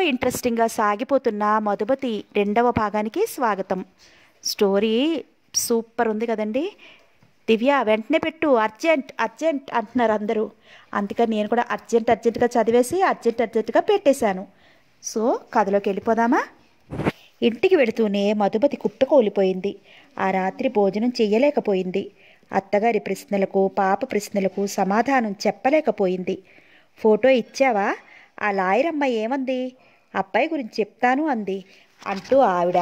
ఎంతో ఇంట్రెస్టింగ్గా సాగిపోతున్న మధుబతి రెండవ భాగానికి స్వాగతం స్టోరీ సూపర్ ఉంది కదండి దివ్య వెంటనే పెట్టు అర్జెంట్ అర్జెంట్ అంటున్నారు అందరూ అందుకని నేను కూడా అర్జెంట్ అర్జెంటుగా చదివేసి అర్జెంట్ అర్జెంటుగా పెట్టేశాను సో కథలోకి వెళ్ళిపోదామా ఇంటికి వెళుతూనే కుప్ప కుప్పకూలిపోయింది ఆ రాత్రి భోజనం చేయలేకపోయింది అత్తగారి ప్రశ్నలకు పాప ప్రశ్నలకు సమాధానం చెప్పలేకపోయింది ఫోటో ఇచ్చావా ఆ లాయరమ్మ ఏమంది అబ్బాయి గురించి చెప్తాను అంది అంటూ ఆవిడ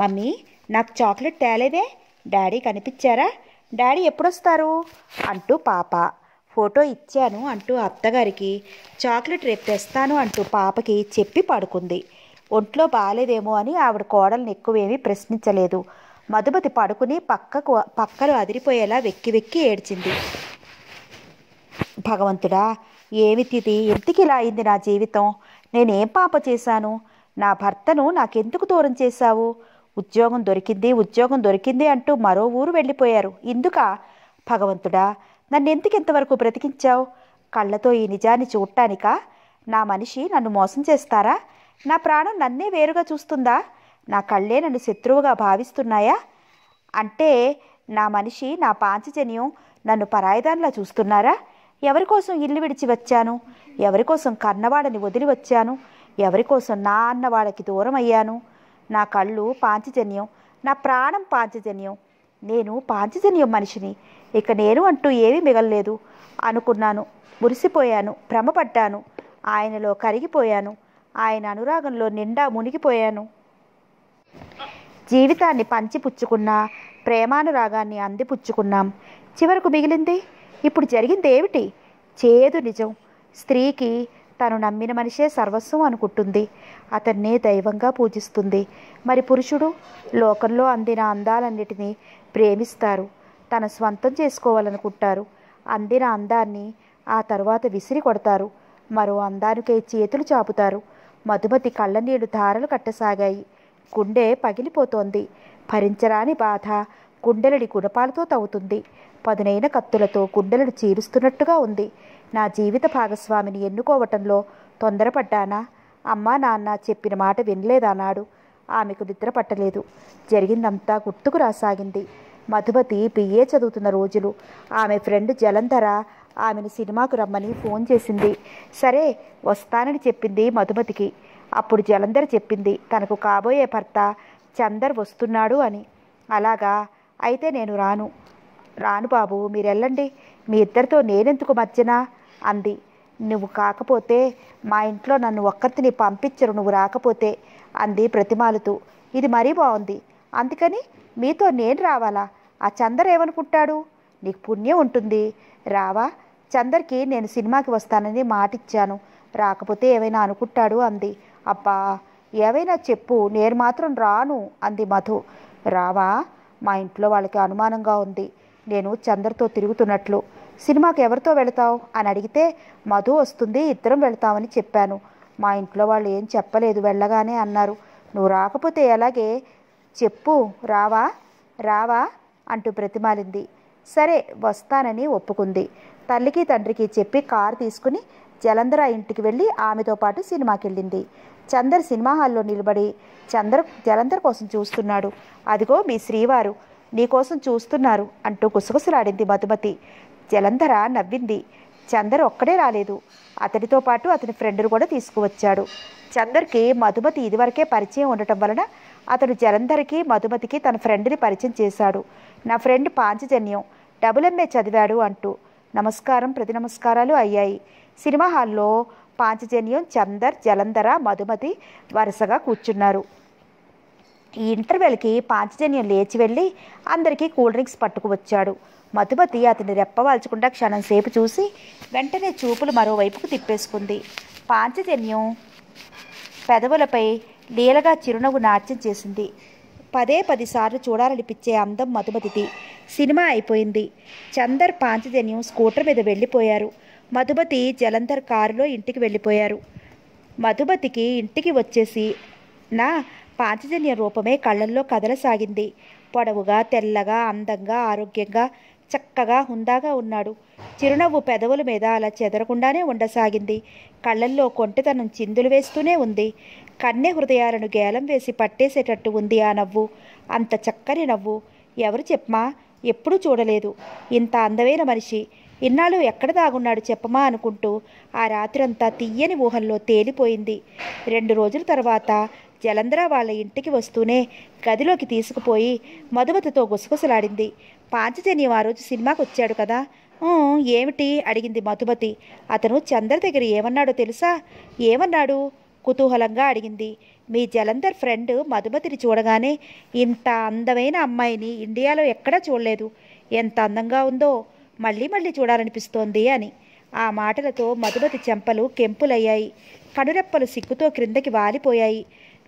మమ్మీ నాకు చాక్లెట్ తేలేదే డాడీ కనిపించారా డాడీ ఎప్పుడొస్తారు అంటూ పాప ఫోటో ఇచ్చాను అంటూ అత్తగారికి చాక్లెట్ రేపు తెస్తాను అంటూ పాపకి చెప్పి పడుకుంది ఒంట్లో బాగాలేదేమో అని ఆవిడ కోడల్ని ఎక్కువేమీ ప్రశ్నించలేదు మధుమతి పడుకుని పక్కకు పక్కలు అదిరిపోయేలా వెక్కి వెక్కి ఏడ్చింది భగవంతుడా ఏమిటిది ఎంతకిలా ఇలా అయింది నా జీవితం నేనేం పాప చేశాను నా భర్తను నాకెందుకు దూరం చేశావు ఉద్యోగం దొరికింది ఉద్యోగం దొరికింది అంటూ మరో ఊరు వెళ్ళిపోయారు ఇందుక భగవంతుడా నన్నెందుకు ఇంతవరకు బ్రతికించావు కళ్ళతో ఈ నిజాన్ని చూడటానిక నా మనిషి నన్ను మోసం చేస్తారా నా ప్రాణం నన్నే వేరుగా చూస్తుందా నా కళ్ళే నన్ను శత్రువుగా భావిస్తున్నాయా అంటే నా మనిషి నా పాంచజన్యం నన్ను పరాయిదానిలా చూస్తున్నారా ఎవరికోసం ఇల్లు విడిచి వచ్చాను ఎవరికోసం కన్నవాడని వదిలి వచ్చాను ఎవరికోసం నా అన్నవాడకి దూరం అయ్యాను నా కళ్ళు పాంచజన్యం నా ప్రాణం పాంచజన్యం నేను పాంచజన్యం మనిషిని ఇక నేను అంటూ ఏమీ మిగలలేదు అనుకున్నాను మురిసిపోయాను భ్రమపడ్డాను ఆయనలో కరిగిపోయాను ఆయన అనురాగంలో నిండా మునిగిపోయాను జీవితాన్ని పంచిపుచ్చుకున్నా ప్రేమానురాగాన్ని అందిపుచ్చుకున్నాం చివరకు మిగిలింది ఇప్పుడు జరిగింది ఏమిటి చేదు నిజం స్త్రీకి తను నమ్మిన మనిషే సర్వస్వం అనుకుంటుంది అతన్నే దైవంగా పూజిస్తుంది మరి పురుషుడు లోకంలో అందిన అందాలన్నిటినీ ప్రేమిస్తారు తన స్వంతం చేసుకోవాలనుకుంటారు అందిన అందాన్ని ఆ తర్వాత విసిరి కొడతారు మరో అందానికే చేతులు చాపుతారు మధుమతి కళ్ళనీళ్లు ధారలు కట్టసాగాయి గుండె పగిలిపోతోంది భరించరాని బాధ గుండెలడి గుణపాలతో తవ్వుతుంది పదునైన కత్తులతో గుండెలను చీరుస్తున్నట్టుగా ఉంది నా జీవిత భాగస్వామిని ఎన్నుకోవటంలో తొందరపడ్డానా అమ్మా నాన్న చెప్పిన మాట వినలేదన్నాడు ఆమెకు నిద్ర పట్టలేదు జరిగిందంతా గుర్తుకు రాసాగింది మధుమతి బిఏ చదువుతున్న రోజులు ఆమె ఫ్రెండ్ జలంధర ఆమెను సినిమాకు రమ్మని ఫోన్ చేసింది సరే వస్తానని చెప్పింది మధుమతికి అప్పుడు జలంధర చెప్పింది తనకు కాబోయే భర్త చందర్ వస్తున్నాడు అని అలాగా అయితే నేను రాను రాను బాబు మీరెళ్ళండి మీ ఇద్దరితో నేనెందుకు మధ్యన అంది నువ్వు కాకపోతే మా ఇంట్లో నన్ను ఒక్కరిని పంపించరు నువ్వు రాకపోతే అంది ప్రతిమాలతూ ఇది మరీ బాగుంది అందుకని మీతో నేను రావాలా ఆ చందర్ ఏమనుకుంటాడు నీకు పుణ్యం ఉంటుంది రావా చందర్కి నేను సినిమాకి వస్తానని మాటిచ్చాను రాకపోతే ఏమైనా అనుకుంటాడు అంది అబ్బా ఏవైనా చెప్పు నేను మాత్రం రాను అంది మధు రావా మా ఇంట్లో వాళ్ళకి అనుమానంగా ఉంది నేను చందర్తో తిరుగుతున్నట్లు సినిమాకి ఎవరితో వెళతావు అని అడిగితే మధు వస్తుంది ఇద్దరం వెళతామని చెప్పాను మా ఇంట్లో వాళ్ళు ఏం చెప్పలేదు వెళ్ళగానే అన్నారు నువ్వు రాకపోతే ఎలాగే చెప్పు రావా రావా అంటూ బ్రతిమాలింది సరే వస్తానని ఒప్పుకుంది తల్లికి తండ్రికి చెప్పి కారు తీసుకుని జలంధర ఇంటికి వెళ్ళి ఆమెతో పాటు సినిమాకి వెళ్ళింది చందర్ సినిమా హాల్లో నిలబడి చందర్ జలంధర్ కోసం చూస్తున్నాడు అదిగో మీ శ్రీవారు నీకోసం చూస్తున్నారు అంటూ గుసగుసలాడింది మధుమతి జలంధర నవ్వింది చందర్ ఒక్కడే రాలేదు అతడితో పాటు అతని ఫ్రెండ్ను కూడా తీసుకువచ్చాడు చందర్కి మధుమతి ఇదివరకే పరిచయం ఉండటం వలన అతడు జలంధర్కి మధుమతికి తన ఫ్రెండ్ని పరిచయం చేశాడు నా ఫ్రెండ్ పాంచజన్యం డబుల్ ఎంఏ చదివాడు అంటూ నమస్కారం ప్రతి నమస్కారాలు అయ్యాయి సినిమా హాల్లో పాంచజన్యం చందర్ జలంధర మధుమతి వరుసగా కూర్చున్నారు ఈ ఇంటర్వెల్కి పాంచజన్యం లేచి వెళ్ళి అందరికీ కూల్ డ్రింక్స్ పట్టుకు వచ్చాడు మధుమతి అతని రెప్పవాల్చకుండా క్షణం సేపు చూసి వెంటనే చూపులు మరోవైపుకు తిప్పేసుకుంది పాంచజన్యం పెదవులపై లీలగా చిరునవ్వు నాట్యం చేసింది పదే పదిసార్లు చూడాలనిపించే అందం మధుమతిది సినిమా అయిపోయింది చందర్ పాంచజన్యం స్కూటర్ మీద వెళ్ళిపోయారు మధుమతి జలంధర్ కారులో ఇంటికి వెళ్ళిపోయారు మధుమతికి ఇంటికి వచ్చేసి నా పాంచజన్య రూపమే కళ్ళల్లో కదలసాగింది పొడవుగా తెల్లగా అందంగా ఆరోగ్యంగా చక్కగా హుందాగా ఉన్నాడు చిరునవ్వు పెదవుల మీద అలా చెదరకుండానే ఉండసాగింది కళ్ళల్లో కొంటెతనం చిందులు వేస్తూనే ఉంది కన్నె హృదయాలను గేలం వేసి పట్టేసేటట్టు ఉంది ఆ నవ్వు అంత చక్కని నవ్వు ఎవరు చెప్పమా ఎప్పుడూ చూడలేదు ఇంత అందమైన మనిషి ఇన్నాళ్ళు ఎక్కడ దాగున్నాడు చెప్పమా అనుకుంటూ ఆ రాత్రంతా తీయని ఊహల్లో తేలిపోయింది రెండు రోజుల తర్వాత జలంధ్ర వాళ్ళ ఇంటికి వస్తూనే గదిలోకి తీసుకుపోయి మధుమతితో గుసగుసలాడింది పాంచజన్యం ఆ రోజు సినిమాకి వచ్చాడు కదా ఏమిటి అడిగింది మధుమతి అతను చంద్ర దగ్గర ఏమన్నాడో తెలుసా ఏమన్నాడు కుతూహలంగా అడిగింది మీ జలంధర్ ఫ్రెండ్ మధుమతిని చూడగానే ఇంత అందమైన అమ్మాయిని ఇండియాలో ఎక్కడా చూడలేదు ఎంత అందంగా ఉందో మళ్ళీ మళ్ళీ చూడాలనిపిస్తోంది అని ఆ మాటలతో మధుమతి చెంపలు కెంపులయ్యాయి కనురెప్పలు సిగ్గుతో క్రిందకి వాలిపోయాయి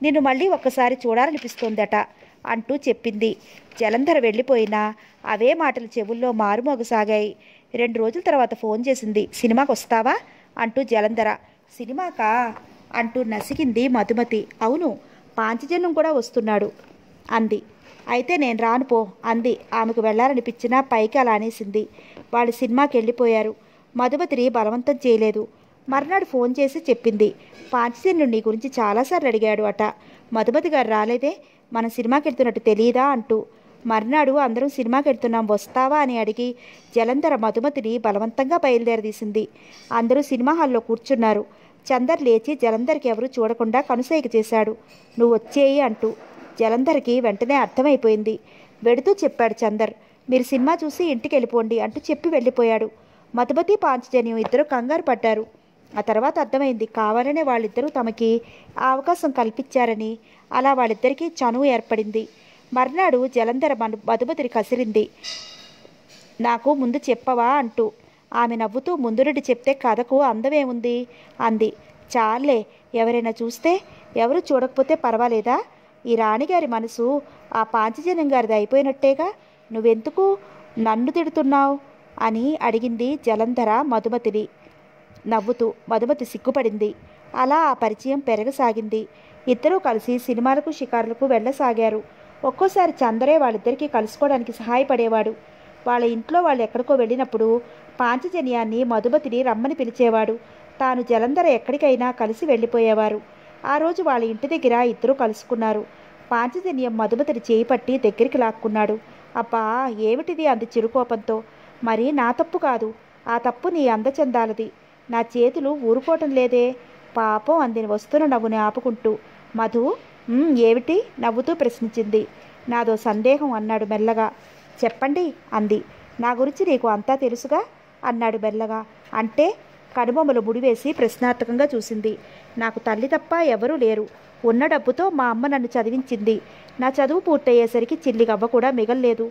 నిన్ను మళ్ళీ ఒక్కసారి చూడాలనిపిస్తోందట అంటూ చెప్పింది జలంధర వెళ్ళిపోయినా అవే మాటలు చెవుల్లో మారుమోగసాగాయి రెండు రోజుల తర్వాత ఫోన్ చేసింది సినిమాకి వస్తావా అంటూ జలంధర సినిమాకా అంటూ నసిగింది మధుమతి అవును పాంచజన్యం కూడా వస్తున్నాడు అంది అయితే నేను రాను పో అంది ఆమెకు వెళ్ళాలనిపించినా పైకి అలా అనేసింది వాళ్ళు సినిమాకి వెళ్ళిపోయారు మధుమతిని బలవంతం చేయలేదు మర్నాడు ఫోన్ చేసి చెప్పింది పాంచజన్యుడు నీ గురించి చాలాసార్లు అడిగాడు అట మధుమతి గారు రాలేదే మనం సినిమాకి వెళ్తున్నట్టు తెలియదా అంటూ మర్నాడు అందరం సినిమాకి వెళ్తున్నాం వస్తావా అని అడిగి జలంధర మధుమతిని బలవంతంగా బయలుదేరదీసింది అందరూ సినిమా హాల్లో కూర్చున్నారు చందర్ లేచి జలంధర్కి ఎవరు చూడకుండా కనుసైక చేశాడు నువ్వు వచ్చేయి అంటూ జలంధర్కి వెంటనే అర్థమైపోయింది వెడుతూ చెప్పాడు చందర్ మీరు సినిమా చూసి ఇంటికి వెళ్ళిపోండి అంటూ చెప్పి వెళ్ళిపోయాడు మధుమతి పాంచజన్యం ఇద్దరు కంగారు పడ్డారు ఆ తర్వాత అర్థమైంది కావాలనే వాళ్ళిద్దరూ తమకి అవకాశం కల్పించారని అలా వాళ్ళిద్దరికీ చనువు ఏర్పడింది మర్నాడు జలంధర మను మధుమతిని కసిరింది నాకు ముందు చెప్పవా అంటూ ఆమె నవ్వుతూ ముందురెడ్డి చెప్తే కథకు అందమేముంది అంది చాలే ఎవరైనా చూస్తే ఎవరు చూడకపోతే పర్వాలేదా ఈ రాణిగారి మనసు ఆ పాంచజన్యం గారిది అయిపోయినట్టేగా నువ్వెందుకు నన్ను తిడుతున్నావు అని అడిగింది జలంధర మధుమతిని నవ్వుతూ మధుమతి సిగ్గుపడింది అలా ఆ పరిచయం పెరగసాగింది ఇద్దరూ కలిసి సినిమాలకు షికారులకు వెళ్ళసాగారు ఒక్కోసారి చందరే వాళ్ళిద్దరికీ కలుసుకోవడానికి సహాయపడేవాడు వాళ్ళ ఇంట్లో వాళ్ళు ఎక్కడికో వెళ్ళినప్పుడు పాంచజన్యాన్ని మధుమతిని రమ్మని పిలిచేవాడు తాను జలంధర ఎక్కడికైనా కలిసి వెళ్ళిపోయేవారు ఆ రోజు వాళ్ళ ఇంటి దగ్గర ఇద్దరూ కలుసుకున్నారు పాంచజన్యం మధుమతిని చేయిపట్టి దగ్గరికి లాక్కున్నాడు అబ్బా ఏమిటిది అంది చిరుకోపంతో మరి నా తప్పు కాదు ఆ తప్పు నీ అందచందాలది నా చేతులు ఊరుకోవటం లేదే పాపం అందిని వస్తున్న నవ్వుని ఆపుకుంటూ మధు ఏమిటి నవ్వుతూ ప్రశ్నించింది నాదో సందేహం అన్నాడు మెల్లగా చెప్పండి అంది నా గురించి నీకు అంతా తెలుసుగా అన్నాడు మెల్లగా అంటే కనుబొమ్మలు ముడివేసి ప్రశ్నార్థకంగా చూసింది నాకు తల్లి తప్ప ఎవరూ లేరు ఉన్న డబ్బుతో మా అమ్మ నన్ను చదివించింది నా చదువు పూర్తయ్యేసరికి చిల్లి గవ్వ కూడా మిగల్లేదు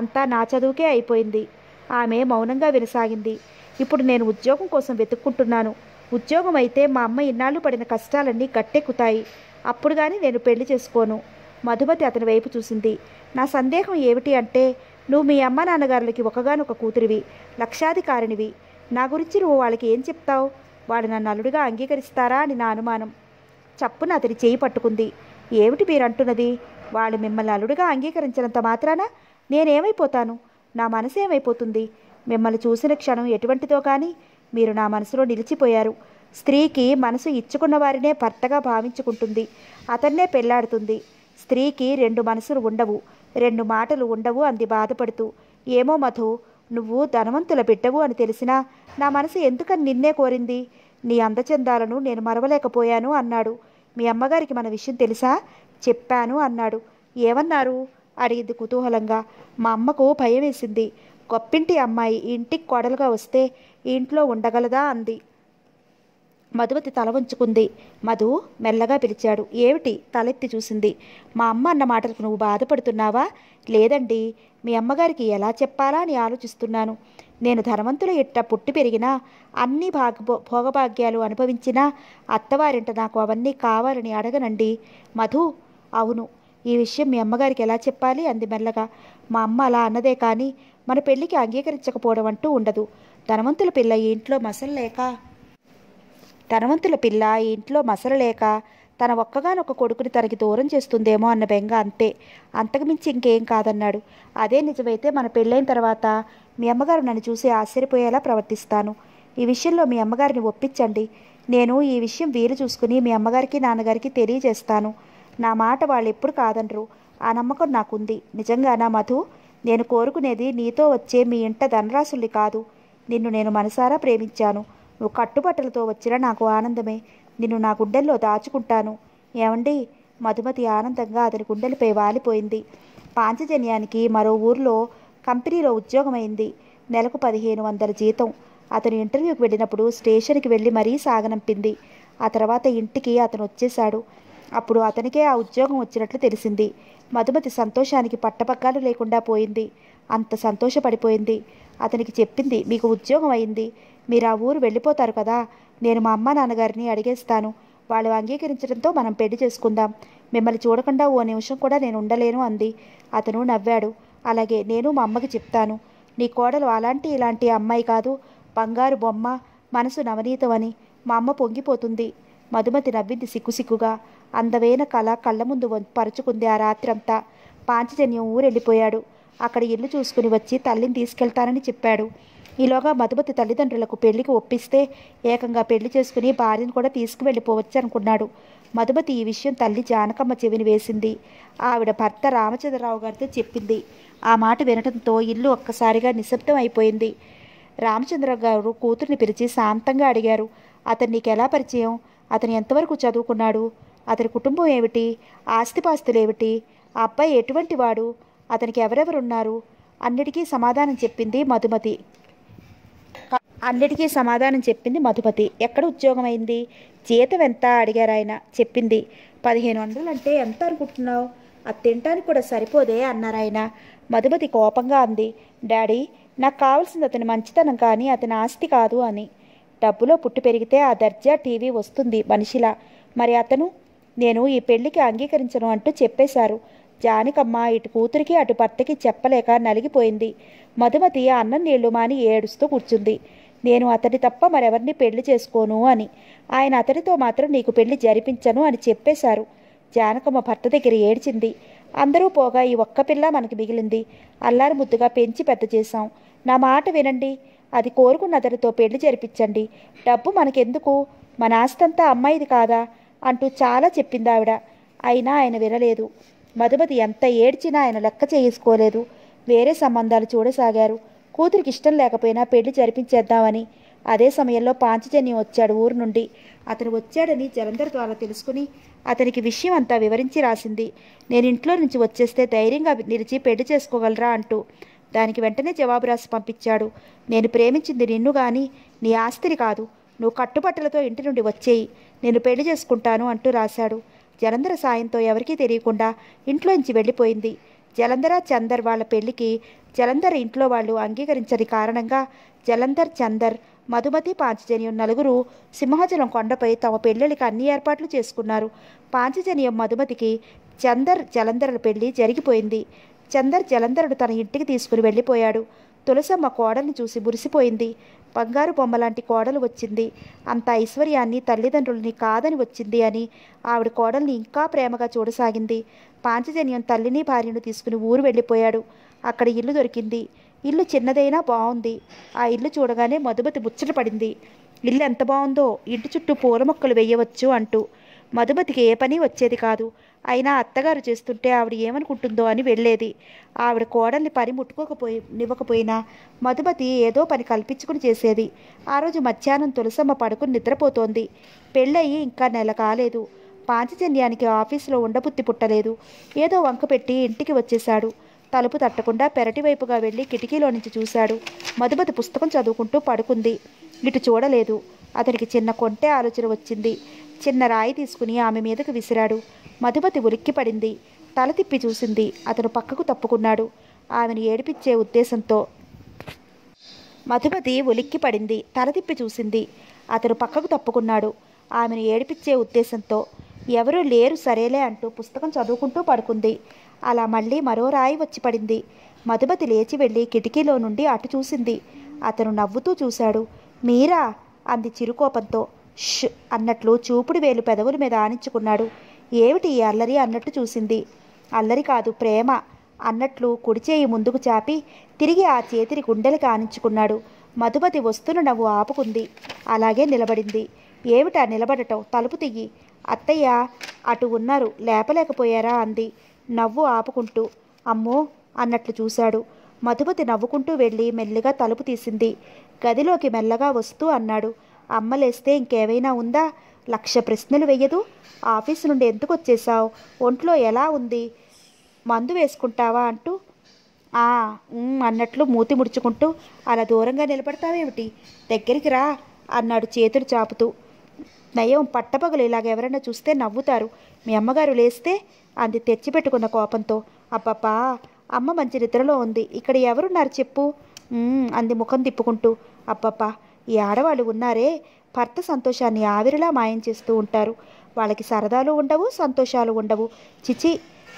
అంతా నా చదువుకే అయిపోయింది ఆమె మౌనంగా వినసాగింది ఇప్పుడు నేను ఉద్యోగం కోసం వెతుక్కుంటున్నాను ఉద్యోగం అయితే మా అమ్మ ఇన్నాళ్ళు పడిన కష్టాలన్నీ గట్టెక్కుతాయి అప్పుడు కానీ నేను పెళ్లి చేసుకోను మధుమతి అతని వైపు చూసింది నా సందేహం ఏమిటి అంటే నువ్వు మీ అమ్మ నాన్నగారులకి ఒకగానొక కూతురివి లక్షాధికారినివి నా గురించి నువ్వు వాళ్ళకి ఏం చెప్తావు వాళ్ళు నన్ను అల్లుడిగా అంగీకరిస్తారా అని నా అనుమానం చప్పున అతని చేయి పట్టుకుంది ఏమిటి మీరంటున్నది వాళ్ళు మిమ్మల్ని అల్లుడిగా అంగీకరించినంత మాత్రాన నేనేమైపోతాను నా మనసు ఏమైపోతుంది మిమ్మల్ని చూసిన క్షణం ఎటువంటిదో కానీ మీరు నా మనసులో నిలిచిపోయారు స్త్రీకి మనసు ఇచ్చుకున్న వారినే భర్తగా భావించుకుంటుంది అతన్నే పెళ్లాడుతుంది స్త్రీకి రెండు మనసులు ఉండవు రెండు మాటలు ఉండవు అంది బాధపడుతూ ఏమో మధు నువ్వు ధనవంతుల బిడ్డవు అని తెలిసినా నా మనసు ఎందుకని నిన్నే కోరింది నీ అందచందాలను నేను మరవలేకపోయాను అన్నాడు మీ అమ్మగారికి మన విషయం తెలుసా చెప్పాను అన్నాడు ఏమన్నారు అడిగింది కుతూహలంగా మా అమ్మకు భయం వేసింది గొప్పింటి అమ్మాయి ఇంటికి కోడలుగా వస్తే ఇంట్లో ఉండగలదా అంది మధువతి తల ఉంచుకుంది మధు మెల్లగా పిలిచాడు ఏమిటి తలెత్తి చూసింది మా అమ్మ అన్న మాటలకు నువ్వు బాధపడుతున్నావా లేదండి మీ అమ్మగారికి ఎలా చెప్పాలా అని ఆలోచిస్తున్నాను నేను ధనవంతుల ఇట్ట పుట్టి పెరిగినా అన్ని భాగ భోగభాగ్యాలు అనుభవించినా అత్తవారింట నాకు అవన్నీ కావాలని అడగనండి మధు అవును ఈ విషయం మీ అమ్మగారికి ఎలా చెప్పాలి అంది మెల్లగా మా అమ్మ అలా అన్నదే కానీ మన పెళ్లికి అంగీకరించకపోవడం అంటూ ఉండదు ధనవంతుల పిల్ల ఇంట్లో మసలు లేక ధనవంతుల పిల్ల ఇంట్లో మసలు లేక తన ఒక్కగానొక్క కొడుకుని తనకి దూరం చేస్తుందేమో అన్న బెంగ అంతే అంతకుమించి ఇంకేం కాదన్నాడు అదే నిజమైతే మన పెళ్ళైన తర్వాత మీ అమ్మగారు నన్ను చూసి ఆశ్చర్యపోయేలా ప్రవర్తిస్తాను ఈ విషయంలో మీ అమ్మగారిని ఒప్పించండి నేను ఈ విషయం వీలు చూసుకుని మీ అమ్మగారికి నాన్నగారికి తెలియజేస్తాను నా మాట వాళ్ళు ఎప్పుడు కాదనరు ఆ నమ్మకం నాకుంది నిజంగానా మధు నేను కోరుకునేది నీతో వచ్చే మీ ఇంట ధనరాశుల్ని కాదు నిన్ను నేను మనసారా ప్రేమించాను నువ్వు కట్టుబట్టలతో వచ్చినా నాకు ఆనందమే నిన్ను నా గుండెల్లో దాచుకుంటాను ఏమండి మధుమతి ఆనందంగా అతని గుండెలపై వాలిపోయింది పాంచజన్యానికి మరో ఊర్లో కంపెనీలో ఉద్యోగమైంది నెలకు పదిహేను వందల జీతం అతను ఇంటర్వ్యూకి వెళ్ళినప్పుడు స్టేషన్కి వెళ్ళి మరీ సాగనంపింది ఆ తర్వాత ఇంటికి అతను వచ్చేశాడు అప్పుడు అతనికే ఆ ఉద్యోగం వచ్చినట్లు తెలిసింది మధుమతి సంతోషానికి పట్టపగ్గాలు లేకుండా పోయింది అంత సంతోషపడిపోయింది అతనికి చెప్పింది మీకు ఉద్యోగం అయింది మీరు ఆ ఊరు వెళ్ళిపోతారు కదా నేను మా అమ్మ నాన్నగారిని అడిగేస్తాను వాళ్ళు అంగీకరించడంతో మనం పెళ్లి చేసుకుందాం మిమ్మల్ని చూడకుండా ఓ నిమిషం కూడా నేను ఉండలేను అంది అతను నవ్వాడు అలాగే నేను మా అమ్మకి చెప్తాను నీ కోడలు అలాంటి ఇలాంటి అమ్మాయి కాదు బంగారు బొమ్మ మనసు నవనీతమని మా అమ్మ పొంగిపోతుంది మధుమతి నవ్వింది సిగ్గుసిగ్గుగా అందమైన కళ కళ్ళ ముందు పరుచుకుంది ఆ రాత్రంతా పాంచజన్యం ఊరెళ్ళిపోయాడు అక్కడ ఇల్లు చూసుకుని వచ్చి తల్లిని తీసుకెళ్తానని చెప్పాడు ఈలోగా మధుమతి తల్లిదండ్రులకు పెళ్లికి ఒప్పిస్తే ఏకంగా పెళ్లి చేసుకుని భార్యను కూడా తీసుకువెళ్ళిపోవచ్చు అనుకున్నాడు మధుమతి ఈ విషయం తల్లి జానకమ్మ చెవిని వేసింది ఆవిడ భర్త రామచంద్రరావు గారితో చెప్పింది ఆ మాట వినడంతో ఇల్లు ఒక్కసారిగా నిశ్శబ్దం అయిపోయింది రామచంద్రరావు గారు కూతుర్ని పిలిచి శాంతంగా అడిగారు అతన్ని నీకెలా పరిచయం అతను ఎంతవరకు చదువుకున్నాడు అతని కుటుంబం ఏమిటి ఆస్తిపాస్తులేమిటి ఆ అబ్బాయి ఎటువంటి వాడు అతనికి ఎవరెవరున్నారు అన్నిటికీ సమాధానం చెప్పింది మధుమతి అన్నిటికీ సమాధానం చెప్పింది మధుమతి ఎక్కడ ఉద్యోగం అయింది జీతం ఎంత అడిగారు ఆయన చెప్పింది పదిహేను వందలు అంటే ఎంత అనుకుంటున్నావు అది తినటానికి కూడా సరిపోదే అన్నారు ఆయన మధుమతి కోపంగా అంది డాడీ నాకు కావాల్సింది అతని మంచితనం కానీ అతని ఆస్తి కాదు అని డబ్బులో పుట్టి పెరిగితే ఆ దర్జా టీవీ వస్తుంది మనిషిలా మరి అతను నేను ఈ పెళ్లికి అంగీకరించను అంటూ చెప్పేశారు జానికమ్మ ఇటు కూతురికి అటు భర్తకి చెప్పలేక నలిగిపోయింది మధుమతి అన్నం నీళ్లు మాని ఏడుస్తూ కూర్చుంది నేను అతడి తప్ప మరెవరిని పెళ్లి చేసుకోను అని ఆయన అతడితో మాత్రం నీకు పెళ్లి జరిపించను అని చెప్పేశారు జానకమ్మ భర్త దగ్గర ఏడ్చింది అందరూ పోగా ఈ ఒక్క పిల్ల మనకి మిగిలింది అల్లారు ముద్దుగా పెంచి పెద్ద చేశాం నా మాట వినండి అది కోరుకున్న అతనితో పెళ్లి జరిపించండి డబ్బు మనకెందుకు మన ఆస్తంతా అమ్మాయిది కాదా అంటూ చాలా చెప్పింది ఆవిడ అయినా ఆయన వినలేదు మధుమతి ఎంత ఏడ్చినా ఆయన లెక్క చేసుకోలేదు వేరే సంబంధాలు చూడసాగారు కూతురికి ఇష్టం లేకపోయినా పెళ్లి జరిపించేద్దామని అదే సమయంలో పాంచజన్యం వచ్చాడు ఊరు నుండి అతను వచ్చాడని జలంధర్ ద్వారా తెలుసుకుని అతనికి విషయం అంతా వివరించి రాసింది నేను ఇంట్లో నుంచి వచ్చేస్తే ధైర్యంగా నిలిచి పెళ్లి చేసుకోగలరా అంటూ దానికి వెంటనే జవాబు రాసి పంపించాడు నేను ప్రేమించింది నిన్ను కానీ నీ ఆస్తిని కాదు నువ్వు కట్టుబట్టలతో ఇంటి నుండి వచ్చేయి నేను పెళ్లి చేసుకుంటాను అంటూ రాశాడు జలంధర సాయంతో ఎవరికీ తెలియకుండా ఇంట్లోంచి వెళ్ళిపోయింది జలంధర చందర్ వాళ్ళ పెళ్లికి జలంధర్ ఇంట్లో వాళ్ళు అంగీకరించని కారణంగా జలంధర్ చందర్ మధుమతి పాంచజన్యం నలుగురు సింహాచలం కొండపై తమ పెళ్ళిళ్ళకి అన్ని ఏర్పాట్లు చేసుకున్నారు పాంచజన్యం మధుమతికి చందర్ జలంధరల పెళ్లి జరిగిపోయింది చందర్ జలంధరుడు తన ఇంటికి తీసుకుని వెళ్ళిపోయాడు తులసమ్మ కోడల్ని చూసి మురిసిపోయింది బంగారు బొమ్మలాంటి కోడలు వచ్చింది అంత ఐశ్వర్యాన్ని తల్లిదండ్రుల్ని కాదని వచ్చింది అని ఆవిడ కోడల్ని ఇంకా ప్రేమగా చూడసాగింది పాంచజన్యం తల్లిని భార్యను తీసుకుని ఊరు వెళ్ళిపోయాడు అక్కడ ఇల్లు దొరికింది ఇల్లు చిన్నదైనా బాగుంది ఆ ఇల్లు చూడగానే మధుమతి ముచ్చట పడింది ఇల్లు ఎంత బాగుందో ఇంటి చుట్టూ పూల మొక్కలు వేయవచ్చు అంటూ మధుమతికి ఏ పని వచ్చేది కాదు అయినా అత్తగారు చేస్తుంటే ఆవిడ ఏమనుకుంటుందో అని వెళ్ళేది ఆవిడ కోడల్ని పని ముట్టుకోకపోయి నివ్వకపోయినా మధుమతి ఏదో పని కల్పించుకుని చేసేది ఆ రోజు మధ్యాహ్నం తులసమ్మ పడుకుని నిద్రపోతోంది పెళ్ళయి ఇంకా నెల కాలేదు పాంచజన్యానికి ఆఫీసులో ఉండబుద్ధి పుట్టలేదు ఏదో వంక పెట్టి ఇంటికి వచ్చేశాడు తలుపు తట్టకుండా పెరటివైపుగా వెళ్ళి కిటికీలో నుంచి చూశాడు మధుమతి పుస్తకం చదువుకుంటూ పడుకుంది ఇటు చూడలేదు అతనికి చిన్న కొంటే ఆలోచన వచ్చింది చిన్న రాయి తీసుకుని ఆమె మీదకు విసిరాడు మధుమతి ఉలిక్కిపడింది తల తిప్పి చూసింది అతను పక్కకు తప్పుకున్నాడు ఆమెను ఏడిపించే ఉద్దేశంతో మధుమతి ఉలిక్కిపడింది తల తిప్పి చూసింది అతను పక్కకు తప్పుకున్నాడు ఆమెను ఏడిపించే ఉద్దేశంతో ఎవరూ లేరు సరేలే అంటూ పుస్తకం చదువుకుంటూ పడుకుంది అలా మళ్ళీ మరో రాయి వచ్చి పడింది మధుమతి లేచి వెళ్ళి కిటికీలో నుండి అటు చూసింది అతను నవ్వుతూ చూశాడు మీరా అంది చిరుకోపంతో ష్ అన్నట్లు చూపుడు వేలు పెదవుల మీద ఆనించుకున్నాడు ఏమిటి అల్లరి అన్నట్టు చూసింది అల్లరి కాదు ప్రేమ అన్నట్లు కుడిచేయి ముందుకు చాపి తిరిగి ఆ చేతిని గుండెలకు ఆనించుకున్నాడు మధుమతి వస్తున్న నవ్వు ఆపుకుంది అలాగే నిలబడింది ఏమిటా నిలబడటం తలుపు తియ్యి అత్తయ్య అటు ఉన్నారు లేపలేకపోయారా అంది నవ్వు ఆపుకుంటూ అమ్మో అన్నట్లు చూశాడు మధుమతి నవ్వుకుంటూ వెళ్ళి మెల్లిగా తలుపు తీసింది గదిలోకి మెల్లగా వస్తూ అన్నాడు అమ్మలేస్తే ఇంకేవైనా ఉందా లక్ష ప్రశ్నలు వెయ్యదు ఆఫీసు నుండి ఎందుకు వచ్చేసావు ఒంట్లో ఎలా ఉంది మందు వేసుకుంటావా అంటూ ఆ అన్నట్లు మూతి ముడుచుకుంటూ అలా దూరంగా నిలబడతావేమిటి దగ్గరికి రా అన్నాడు చేతులు చాపుతూ నయం పట్టపగలు ఇలాగ ఎవరైనా చూస్తే నవ్వుతారు మీ అమ్మగారు లేస్తే అంది తెచ్చిపెట్టుకున్న కోపంతో అబ్బబ్బా అమ్మ మంచి నిద్రలో ఉంది ఇక్కడ ఎవరున్నారు చెప్పు అంది ముఖం తిప్పుకుంటూ అబ్బబ్బా ఈ ఆడవాళ్ళు ఉన్నారే భర్త సంతోషాన్ని ఆవిరిలా మాయం చేస్తూ ఉంటారు వాళ్ళకి సరదాలు ఉండవు సంతోషాలు ఉండవు చిచి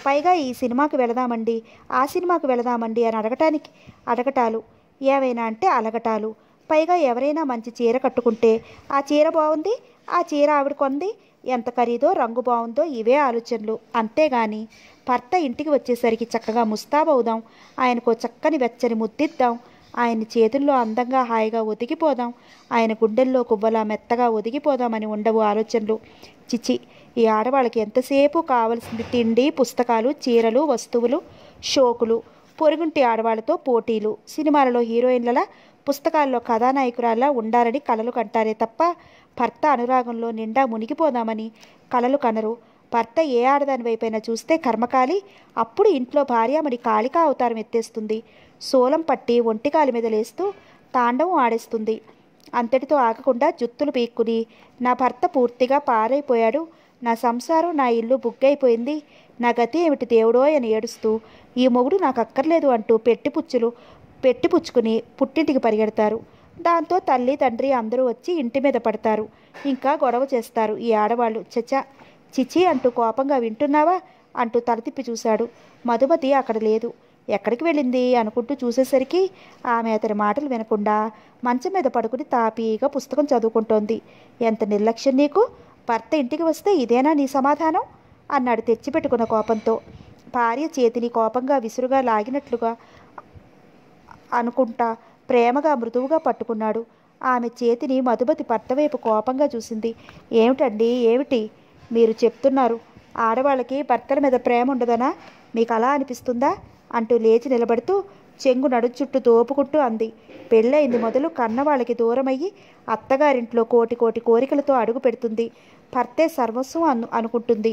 పైగా ఈ సినిమాకి వెళదామండి ఆ సినిమాకి వెళదామండి అని అడగటానికి అడగటాలు ఏవైనా అంటే అలగటాలు పైగా ఎవరైనా మంచి చీర కట్టుకుంటే ఆ చీర బాగుంది ఆ చీర ఆవిడ కొంది ఎంత ఖరీదో రంగు బాగుందో ఇవే ఆలోచనలు అంతేగాని భర్త ఇంటికి వచ్చేసరికి చక్కగా ముస్తాబవుదాం ఆయనకు చక్కని వెచ్చని ముద్దిద్దాం ఆయన చేతుల్లో అందంగా హాయిగా ఒదిగిపోదాం ఆయన గుండెల్లో కొవ్వలా మెత్తగా ఒదిగిపోదామని ఉండవు ఆలోచనలు చిచి ఈ ఆడవాళ్ళకి ఎంతసేపు కావలసింది తిండి పుస్తకాలు చీరలు వస్తువులు షోకులు పొరుగుంటి ఆడవాళ్ళతో పోటీలు సినిమాలలో హీరోయిన్లలా పుస్తకాల్లో కథానాయకురాల్లా ఉండాలని కలలు కంటారే తప్ప భర్త అనురాగంలో నిండా మునిగిపోదామని కలలు కనరు భర్త ఏ ఆడదాని వైపైనా చూస్తే కర్మకాలి అప్పుడు ఇంట్లో భార్య మరి కాళికా అవతారం ఎత్తేస్తుంది సోలం పట్టి ఒంటికాలి మీద లేస్తూ తాండవం ఆడేస్తుంది అంతటితో ఆగకుండా జుత్తులు పీక్కుని నా భర్త పూర్తిగా పారైపోయాడు నా సంసారం నా ఇల్లు బుగ్గైపోయింది నా గతి ఏమిటి దేవుడో అని ఏడుస్తూ ఈ మొగుడు నాకు అక్కర్లేదు అంటూ పెట్టిపుచ్చులు పెట్టిపుచ్చుకుని పుట్టింటికి పరిగెడతారు దాంతో తల్లి తండ్రి అందరూ వచ్చి ఇంటి మీద పడతారు ఇంకా గొడవ చేస్తారు ఈ ఆడవాళ్ళు చచా చిచ్చి అంటూ కోపంగా వింటున్నావా అంటూ తల తిప్పి చూశాడు మధుమతి అక్కడ లేదు ఎక్కడికి వెళ్ళింది అనుకుంటూ చూసేసరికి ఆమె అతని మాటలు వినకుండా మంచం మీద పడుకుని తాపీగా పుస్తకం చదువుకుంటోంది ఎంత నిర్లక్ష్యం నీకు భర్త ఇంటికి వస్తే ఇదేనా నీ సమాధానం అన్నాడు తెచ్చిపెట్టుకున్న కోపంతో భార్య చేతిని కోపంగా విసురుగా లాగినట్లుగా అనుకుంటా ప్రేమగా మృదువుగా పట్టుకున్నాడు ఆమె చేతిని మధుమతి భర్త వైపు కోపంగా చూసింది ఏమిటండి ఏమిటి మీరు చెప్తున్నారు ఆడవాళ్ళకి భర్తల మీద ప్రేమ ఉండదనా మీకు అలా అనిపిస్తుందా అంటూ లేచి నిలబడుతూ చెంగు నడు చుట్టూ దోపుకుంటూ అంది పెళ్ళయింది మొదలు కన్నవాళ్ళకి దూరమయ్యి అత్తగారింట్లో కోటి కోటి కోరికలతో అడుగు పెడుతుంది భర్తే సర్వస్వం అను అనుకుంటుంది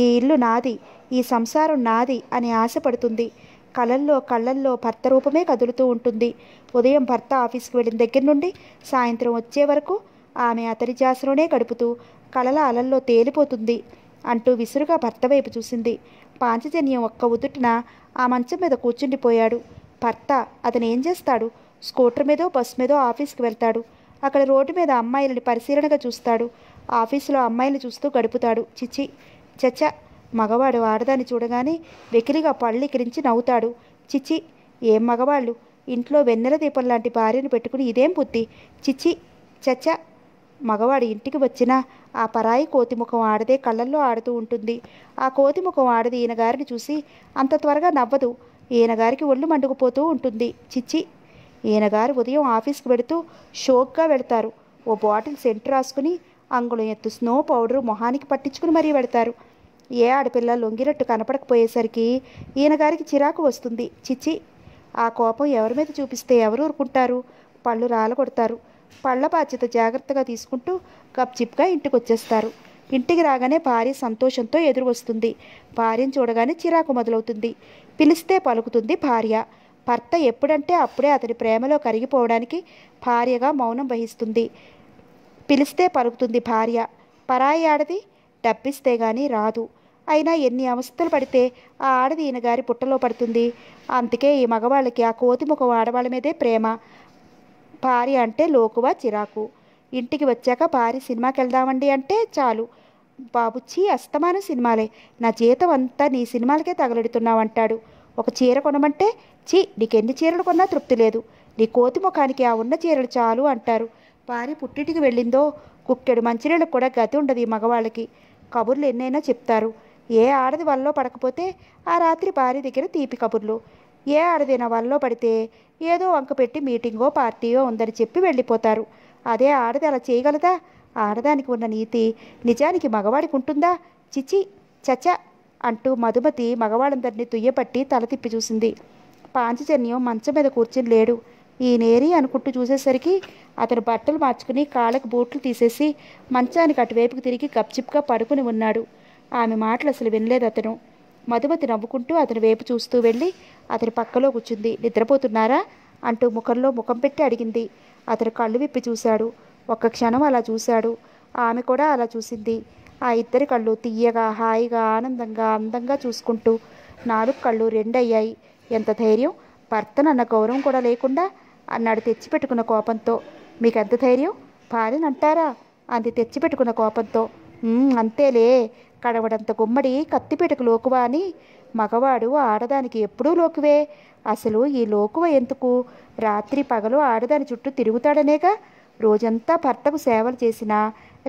ఈ ఇల్లు నాది ఈ సంసారం నాది అని ఆశపడుతుంది కళల్లో కళ్ళల్లో భర్త రూపమే కదులుతూ ఉంటుంది ఉదయం భర్త ఆఫీస్కి వెళ్ళిన దగ్గర నుండి సాయంత్రం వచ్చే వరకు ఆమె అతడి జాసులోనే గడుపుతూ కలల అలల్లో తేలిపోతుంది అంటూ విసురుగా భర్త వైపు చూసింది పాంచజన్యం ఒక్క ఉదుటిన ఆ మంచం మీద కూర్చుండిపోయాడు భర్త అతను ఏం చేస్తాడు స్కూటర్ మీదో బస్ మీదో ఆఫీస్కి వెళ్తాడు అక్కడ రోడ్డు మీద అమ్మాయిలని పరిశీలనగా చూస్తాడు ఆఫీసులో అమ్మాయిలు చూస్తూ గడుపుతాడు చిచి చచ్చ మగవాడు ఆడదాన్ని చూడగానే వెకిలిగా పళ్ళికిరించి నవ్వుతాడు చిచి ఏం మగవాళ్ళు ఇంట్లో వెన్నెల దీపం లాంటి భార్యను పెట్టుకుని ఇదేం బుద్ధి చిచి చచ్చ మగవాడి ఇంటికి వచ్చినా ఆ పరాయి కోతిముఖం ఆడదే కళ్ళల్లో ఆడుతూ ఉంటుంది ఆ కోతిముఖం ఆడది ఈయనగారిని చూసి అంత త్వరగా నవ్వదు ఈయనగారికి ఒళ్ళు మండుకుపోతూ ఉంటుంది చిచ్చి ఈయనగారు ఉదయం ఆఫీస్కి పెడుతూ షోక్గా వెళతారు ఓ బాటిల్ సెంట్ రాసుకుని అంగుళం ఎత్తు స్నో పౌడర్ మొహానికి పట్టించుకుని మరీ పెడతారు ఏ ఆడపిల్ల లొంగినట్టు కనపడకపోయేసరికి ఈయనగారికి చిరాకు వస్తుంది చిచ్చి ఆ కోపం ఎవరి మీద చూపిస్తే ఎవరు ఊరుకుంటారు పళ్ళు రాలగొడతారు పళ్ళ బాధ్యత జాగ్రత్తగా తీసుకుంటూ గప్చిప్గా ఇంటికి వచ్చేస్తారు ఇంటికి రాగానే భార్య సంతోషంతో ఎదురు వస్తుంది భార్యను చూడగానే చిరాకు మొదలవుతుంది పిలిస్తే పలుకుతుంది భార్య భర్త ఎప్పుడంటే అప్పుడే అతని ప్రేమలో కరిగిపోవడానికి భార్యగా మౌనం వహిస్తుంది పిలిస్తే పలుకుతుంది భార్య పరాయి ఆడది డబ్బిస్తే కానీ రాదు అయినా ఎన్ని అవస్థలు పడితే ఆ ఆడది ఈయన గారి పుట్టలో పడుతుంది అందుకే ఈ మగవాళ్ళకి ఆ కోతి ముఖం ఆడవాళ్ళ మీదే ప్రేమ పారి అంటే లోకువ చిరాకు ఇంటికి వచ్చాక పారి సినిమాకి వెళ్దామండి అంటే చాలు బాబుచ్చి అస్తమానం సినిమాలే నా జీతం అంతా నీ సినిమాలకే తగలెడుతున్నావు అంటాడు ఒక చీర కొనమంటే చీ నీకెన్ని చీరలు కొన్నా తృప్తి లేదు నీ కోతి ముఖానికి ఆ ఉన్న చీరలు చాలు అంటారు పారి పుట్టింటికి వెళ్ళిందో కుక్కెడు మంచినీళ్ళకు కూడా గతి ఉండదు ఈ మగవాళ్ళకి కబుర్లు ఎన్నైనా చెప్తారు ఏ ఆడది వల్లో పడకపోతే ఆ రాత్రి భార్య దగ్గర తీపి కబుర్లు ఏ ఆడదైనా వల్లో పడితే ఏదో వంక పెట్టి మీటింగో పార్టీయో ఉందని చెప్పి వెళ్ళిపోతారు అదే ఆడది అలా చేయగలదా ఆడదానికి ఉన్న నీతి నిజానికి మగవాడికి ఉంటుందా చిచి చచ అంటూ మధుమతి మగవాళ్ళందరినీ తుయ్యపట్టి తల తిప్పి చూసింది పాంచజన్యం మంచం మీద కూర్చుని లేడు ఈ నేరి అనుకుంటూ చూసేసరికి అతను బట్టలు మార్చుకుని కాళ్ళకు బూట్లు తీసేసి మంచానికి అటువైపుకు తిరిగి గప్చిప్గా పడుకుని ఉన్నాడు ఆమె మాటలు అసలు వినలేదు అతను మధుమతి నవ్వుకుంటూ అతని వైపు చూస్తూ వెళ్ళి అతని పక్కలో కూర్చుంది నిద్రపోతున్నారా అంటూ ముఖంలో ముఖం పెట్టి అడిగింది అతను కళ్ళు విప్పి చూశాడు ఒక్క క్షణం అలా చూశాడు ఆమె కూడా అలా చూసింది ఆ ఇద్దరి కళ్ళు తీయగా హాయిగా ఆనందంగా అందంగా చూసుకుంటూ నాలుగు కళ్ళు రెండయ్యాయి ఎంత ధైర్యం భర్తనన్న గౌరవం కూడా లేకుండా అన్నాడు తెచ్చిపెట్టుకున్న కోపంతో మీకెంత ధైర్యం భార్యనంటారా అంది తెచ్చిపెట్టుకున్న కోపంతో అంతేలే కడవడంత గుమ్మడి కత్తిపీటకు లోకువా అని మగవాడు ఆడదానికి ఎప్పుడూ లోకువే అసలు ఈ లోకువ ఎందుకు రాత్రి పగలు ఆడదాని చుట్టూ తిరుగుతాడనేగా రోజంతా భర్తకు సేవలు చేసినా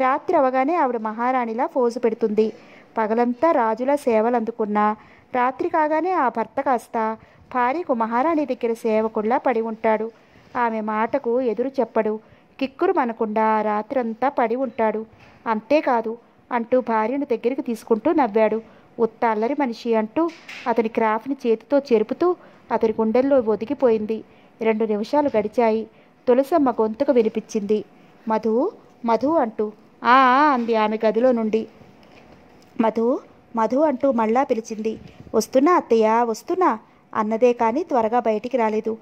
రాత్రి అవగానే ఆవిడ మహారాణిలా ఫోజు పెడుతుంది పగలంతా రాజులా సేవలు అందుకున్నా రాత్రి కాగానే ఆ భర్త కాస్త భార్యకు మహారాణి దగ్గర సేవకుల్లా పడి ఉంటాడు ఆమె మాటకు ఎదురు చెప్పడు కిక్కురు మనకుండా రాత్రంతా పడి ఉంటాడు అంతేకాదు అంటూ భార్యను దగ్గరికి తీసుకుంటూ నవ్వాడు ఉత్త అల్లరి మనిషి అంటూ అతని క్రాఫ్ట్ని చేతితో చెరుపుతూ అతని గుండెల్లో ఒదిగిపోయింది రెండు నిమిషాలు గడిచాయి తులసమ్మ గొంతుకు వినిపించింది మధు మధు అంటూ ఆ అంది ఆమె గదిలో నుండి మధు మధు అంటూ మళ్ళా పిలిచింది వస్తున్నా అత్తయ్య వస్తున్నా అన్నదే కానీ త్వరగా బయటికి రాలేదు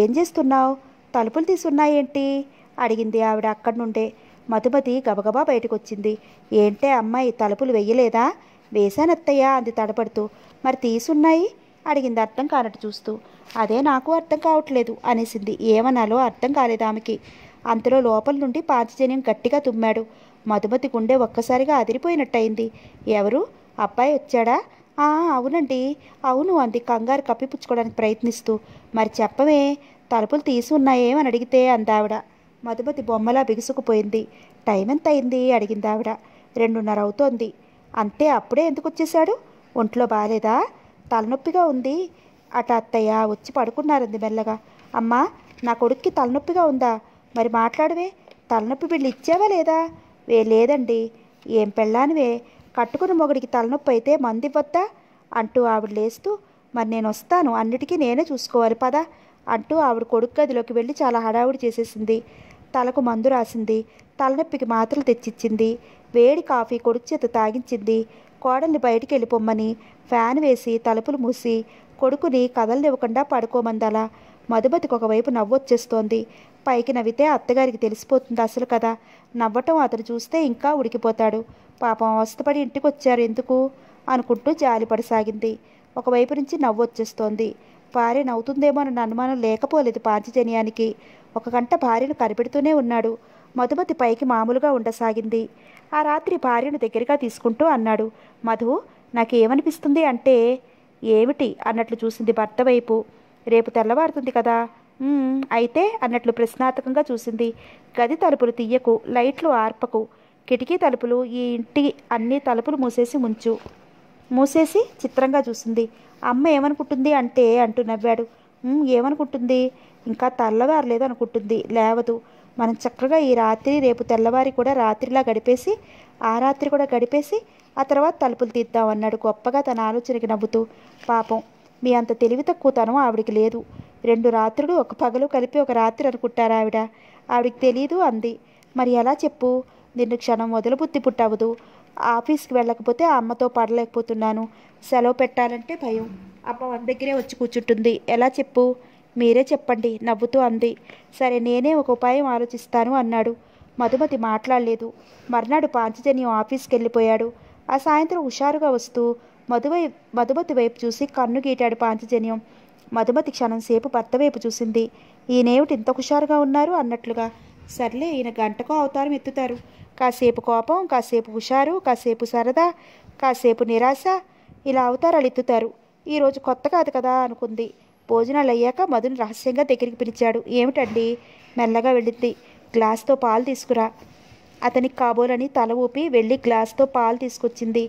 ఏం చేస్తున్నావు తలుపులు తీసున్నాయేంటి అడిగింది ఆవిడ అక్కడి నుండే మధుమతి గబగబా బయటకొచ్చింది ఏంటే అమ్మాయి తలుపులు వెయ్యలేదా వేశానత్తయ్య అంది తడపడుతూ మరి తీసున్నాయి అడిగింది అర్థం కానట్టు చూస్తూ అదే నాకు అర్థం కావట్లేదు అనేసింది ఏమనాలో అర్థం కాలేదు ఆమెకి అంతలో లోపల నుండి పాంచజన్యం గట్టిగా తుమ్మాడు మధుమతి గుండె ఒక్కసారిగా అదిరిపోయినట్టయింది ఎవరు అబ్బాయి వచ్చాడా ఆ అవునండి అవును అంది కంగారు కప్పిపుచ్చుకోవడానికి ప్రయత్నిస్తూ మరి చెప్పవే తలుపులు తీసి ఉన్నాయేమని అడిగితే అందావిడ మధుమతి బొమ్మలా బిగుసుకుపోయింది టైం ఎంత అయింది అడిగింది ఆవిడ రెండున్నర అవుతోంది అంతే అప్పుడే ఎందుకు వచ్చేశాడు ఒంట్లో బాగాలేదా తలనొప్పిగా ఉంది అట అత్తయ్య వచ్చి పడుకున్నారంది మెల్లగా అమ్మా నా కొడుక్కి తలనొప్పిగా ఉందా మరి మాట్లాడవే తలనొప్పి వీళ్ళు ఇచ్చావా లేదా వే లేదండి ఏం పెళ్ళానివే కట్టుకున్న మొగుడికి తలనొప్పి అయితే మంది ఇవ్వద్దా అంటూ ఆవిడ లేస్తూ మరి నేను వస్తాను అన్నిటికీ నేనే చూసుకోవాలి పదా అంటూ ఆవిడ కొడుకు గదిలోకి వెళ్ళి చాలా హడావుడి చేసేసింది తలకు మందు రాసింది తలనొప్పికి మాత్రలు తెచ్చిచ్చింది వేడి కాఫీ కొడుకు చేత తాగించింది కోడల్ని బయటికి వెళ్ళిపోమ్మని ఫ్యాన్ వేసి తలుపులు మూసి కొడుకుని కదలనివ్వకుండా పడుకోమందలా మధుమతికి ఒకవైపు నవ్వొచ్చేస్తోంది పైకి నవ్వితే అత్తగారికి తెలిసిపోతుంది అసలు కదా నవ్వటం అతను చూస్తే ఇంకా ఉడికిపోతాడు పాపం అవస్థపడి ఇంటికి వచ్చారు ఎందుకు అనుకుంటూ జాలిపడసాగింది ఒకవైపు నుంచి నవ్వొచ్చేస్తోంది భార్య అన్న అనుమానం లేకపోలేదు పాంచజన్యానికి ఒక గంట భార్యను కనిపెడుతూనే ఉన్నాడు మధుమతి పైకి మామూలుగా ఉండసాగింది ఆ రాత్రి భార్యను దగ్గరగా తీసుకుంటూ అన్నాడు మధు నాకేమనిపిస్తుంది అంటే ఏమిటి అన్నట్లు చూసింది భర్త వైపు రేపు తెల్లవారుతుంది కదా అయితే అన్నట్లు ప్రశ్నార్థకంగా చూసింది గది తలుపులు తీయకు లైట్లు ఆర్పకు కిటికీ తలుపులు ఈ ఇంటి అన్ని తలుపులు మూసేసి ఉంచు మూసేసి చిత్రంగా చూసింది అమ్మ ఏమనుకుంటుంది అంటే అంటూ నవ్వాడు ఏమనుకుంటుంది ఇంకా తెల్లవారలేదు అనుకుంటుంది లేవదు మనం చక్కగా ఈ రాత్రి రేపు తెల్లవారి కూడా రాత్రిలా గడిపేసి ఆ రాత్రి కూడా గడిపేసి ఆ తర్వాత తలుపులు తీద్దాం అన్నాడు గొప్పగా తన ఆలోచనకి నవ్వుతూ పాపం మీ అంత తెలివి తక్కువతనం ఆవిడికి లేదు రెండు రాత్రులు ఒక పగలు కలిపి ఒక రాత్రి అనుకుంటారా ఆవిడ ఆవిడికి తెలియదు అంది మరి ఎలా చెప్పు నిన్ను క్షణం మొదలు బుద్ధి పుట్టవదు ఆఫీస్కి వెళ్ళకపోతే ఆ అమ్మతో పడలేకపోతున్నాను సెలవు పెట్టాలంటే భయం అమ్మ వన్ దగ్గరే వచ్చి కూర్చుంటుంది ఎలా చెప్పు మీరే చెప్పండి నవ్వుతూ అంది సరే నేనే ఒక ఉపాయం ఆలోచిస్తాను అన్నాడు మధుమతి మాట్లాడలేదు మర్నాడు పాంచజన్యం ఆఫీస్కి వెళ్ళిపోయాడు ఆ సాయంత్రం హుషారుగా వస్తూ మధువై మధుమతి వైపు చూసి కన్ను గీటాడు పాంచజన్యం మధుమతి క్షణం సేపు భర్త వైపు చూసింది ఈయనేమిటి ఇంత హుషారుగా ఉన్నారు అన్నట్లుగా సర్లే ఈయన గంటకో అవతారం ఎత్తుతారు కాసేపు కోపం కాసేపు హుషారు కాసేపు సరదా కాసేపు నిరాశ ఇలా అవుతారు ఎత్తుతారు ఈరోజు కొత్త కాదు కదా అనుకుంది భోజనాలు అయ్యాక మధుని రహస్యంగా దగ్గరికి పిలిచాడు ఏమిటండి మెల్లగా వెళ్ళింది గ్లాస్తో పాలు తీసుకురా అతనికి కాబోలని తల ఊపి వెళ్ళి గ్లాస్తో పాలు తీసుకొచ్చింది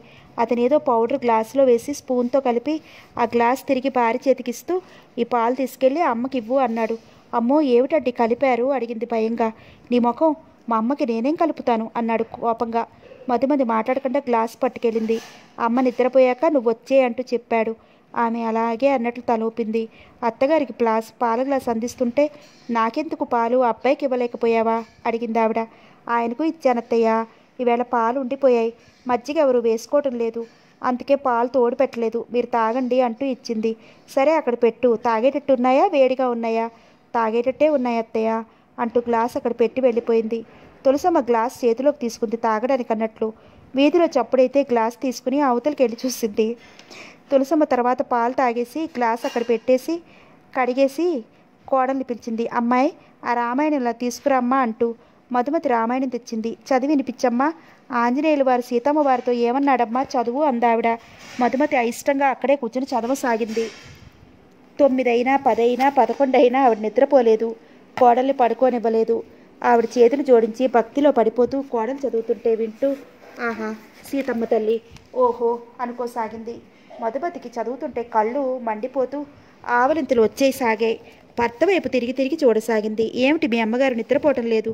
ఏదో పౌడర్ గ్లాసులో వేసి స్పూన్తో కలిపి ఆ గ్లాస్ తిరిగి భారీ చేతికిస్తూ ఈ పాలు తీసుకెళ్ళి అమ్మకివ్వు అన్నాడు అమ్మో ఏమిటండి కలిపారు అడిగింది భయంగా నీ ముఖం మా అమ్మకి నేనేం కలుపుతాను అన్నాడు కోపంగా మధు మాట్లాడకుండా గ్లాస్ పట్టుకెళ్ళింది అమ్మ నిద్రపోయాక నువ్వు వచ్చే అంటూ చెప్పాడు ఆమె అలాగే అన్నట్లు తలూపింది అత్తగారికి ప్లాస్ పాల గ్లాస్ అందిస్తుంటే నాకెందుకు పాలు అబ్బాయికి ఇవ్వలేకపోయావా అడిగింది ఆవిడ ఆయనకు ఇచ్చానత్తయ్యా ఈవేళ పాలు ఉండిపోయాయి మజ్జిగ ఎవరు వేసుకోవటం లేదు అందుకే పాలు తోడు పెట్టలేదు మీరు తాగండి అంటూ ఇచ్చింది సరే అక్కడ పెట్టు తాగేటట్టు ఉన్నాయా వేడిగా ఉన్నాయా తాగేటట్టే ఉన్నాయి అత్తయ్య అంటూ గ్లాస్ అక్కడ పెట్టి వెళ్ళిపోయింది తులసమ్మ గ్లాస్ చేతిలోకి తీసుకుంది తాగడానికి అన్నట్లు వీధిలో చప్పుడైతే గ్లాస్ తీసుకుని అవతలికి వెళ్ళి చూసింది తులసమ్మ తర్వాత పాలు తాగేసి గ్లాస్ అక్కడ పెట్టేసి కడిగేసి కోడల్ని పిలిచింది అమ్మాయి ఆ రామాయణం ఇలా తీసుకురామ్మా అంటూ మధుమతి రామాయణం తెచ్చింది చదివి వినిపించమ్మా ఆంజనేయులు వారు సీతమ్మ వారితో ఏమన్నాడమ్మా చదువు అందావిడ మధుమతి అయిష్టంగా అక్కడే కూర్చుని చదవసాగింది తొమ్మిదైనా పదైనా పదకొండైనా ఆవిడ నిద్రపోలేదు కోడల్ని పడుకోనివ్వలేదు ఆవిడ చేతిని జోడించి భక్తిలో పడిపోతూ కోడలు చదువుతుంటే వింటూ ఆహా సీతమ్మ తల్లి ఓహో అనుకోసాగింది మధుపతికి చదువుతుంటే కళ్ళు మండిపోతూ ఆవలింతలు వచ్చేసాగాయి భర్త వైపు తిరిగి తిరిగి చూడసాగింది ఏమిటి మీ అమ్మగారు నిద్రపోవటం లేదు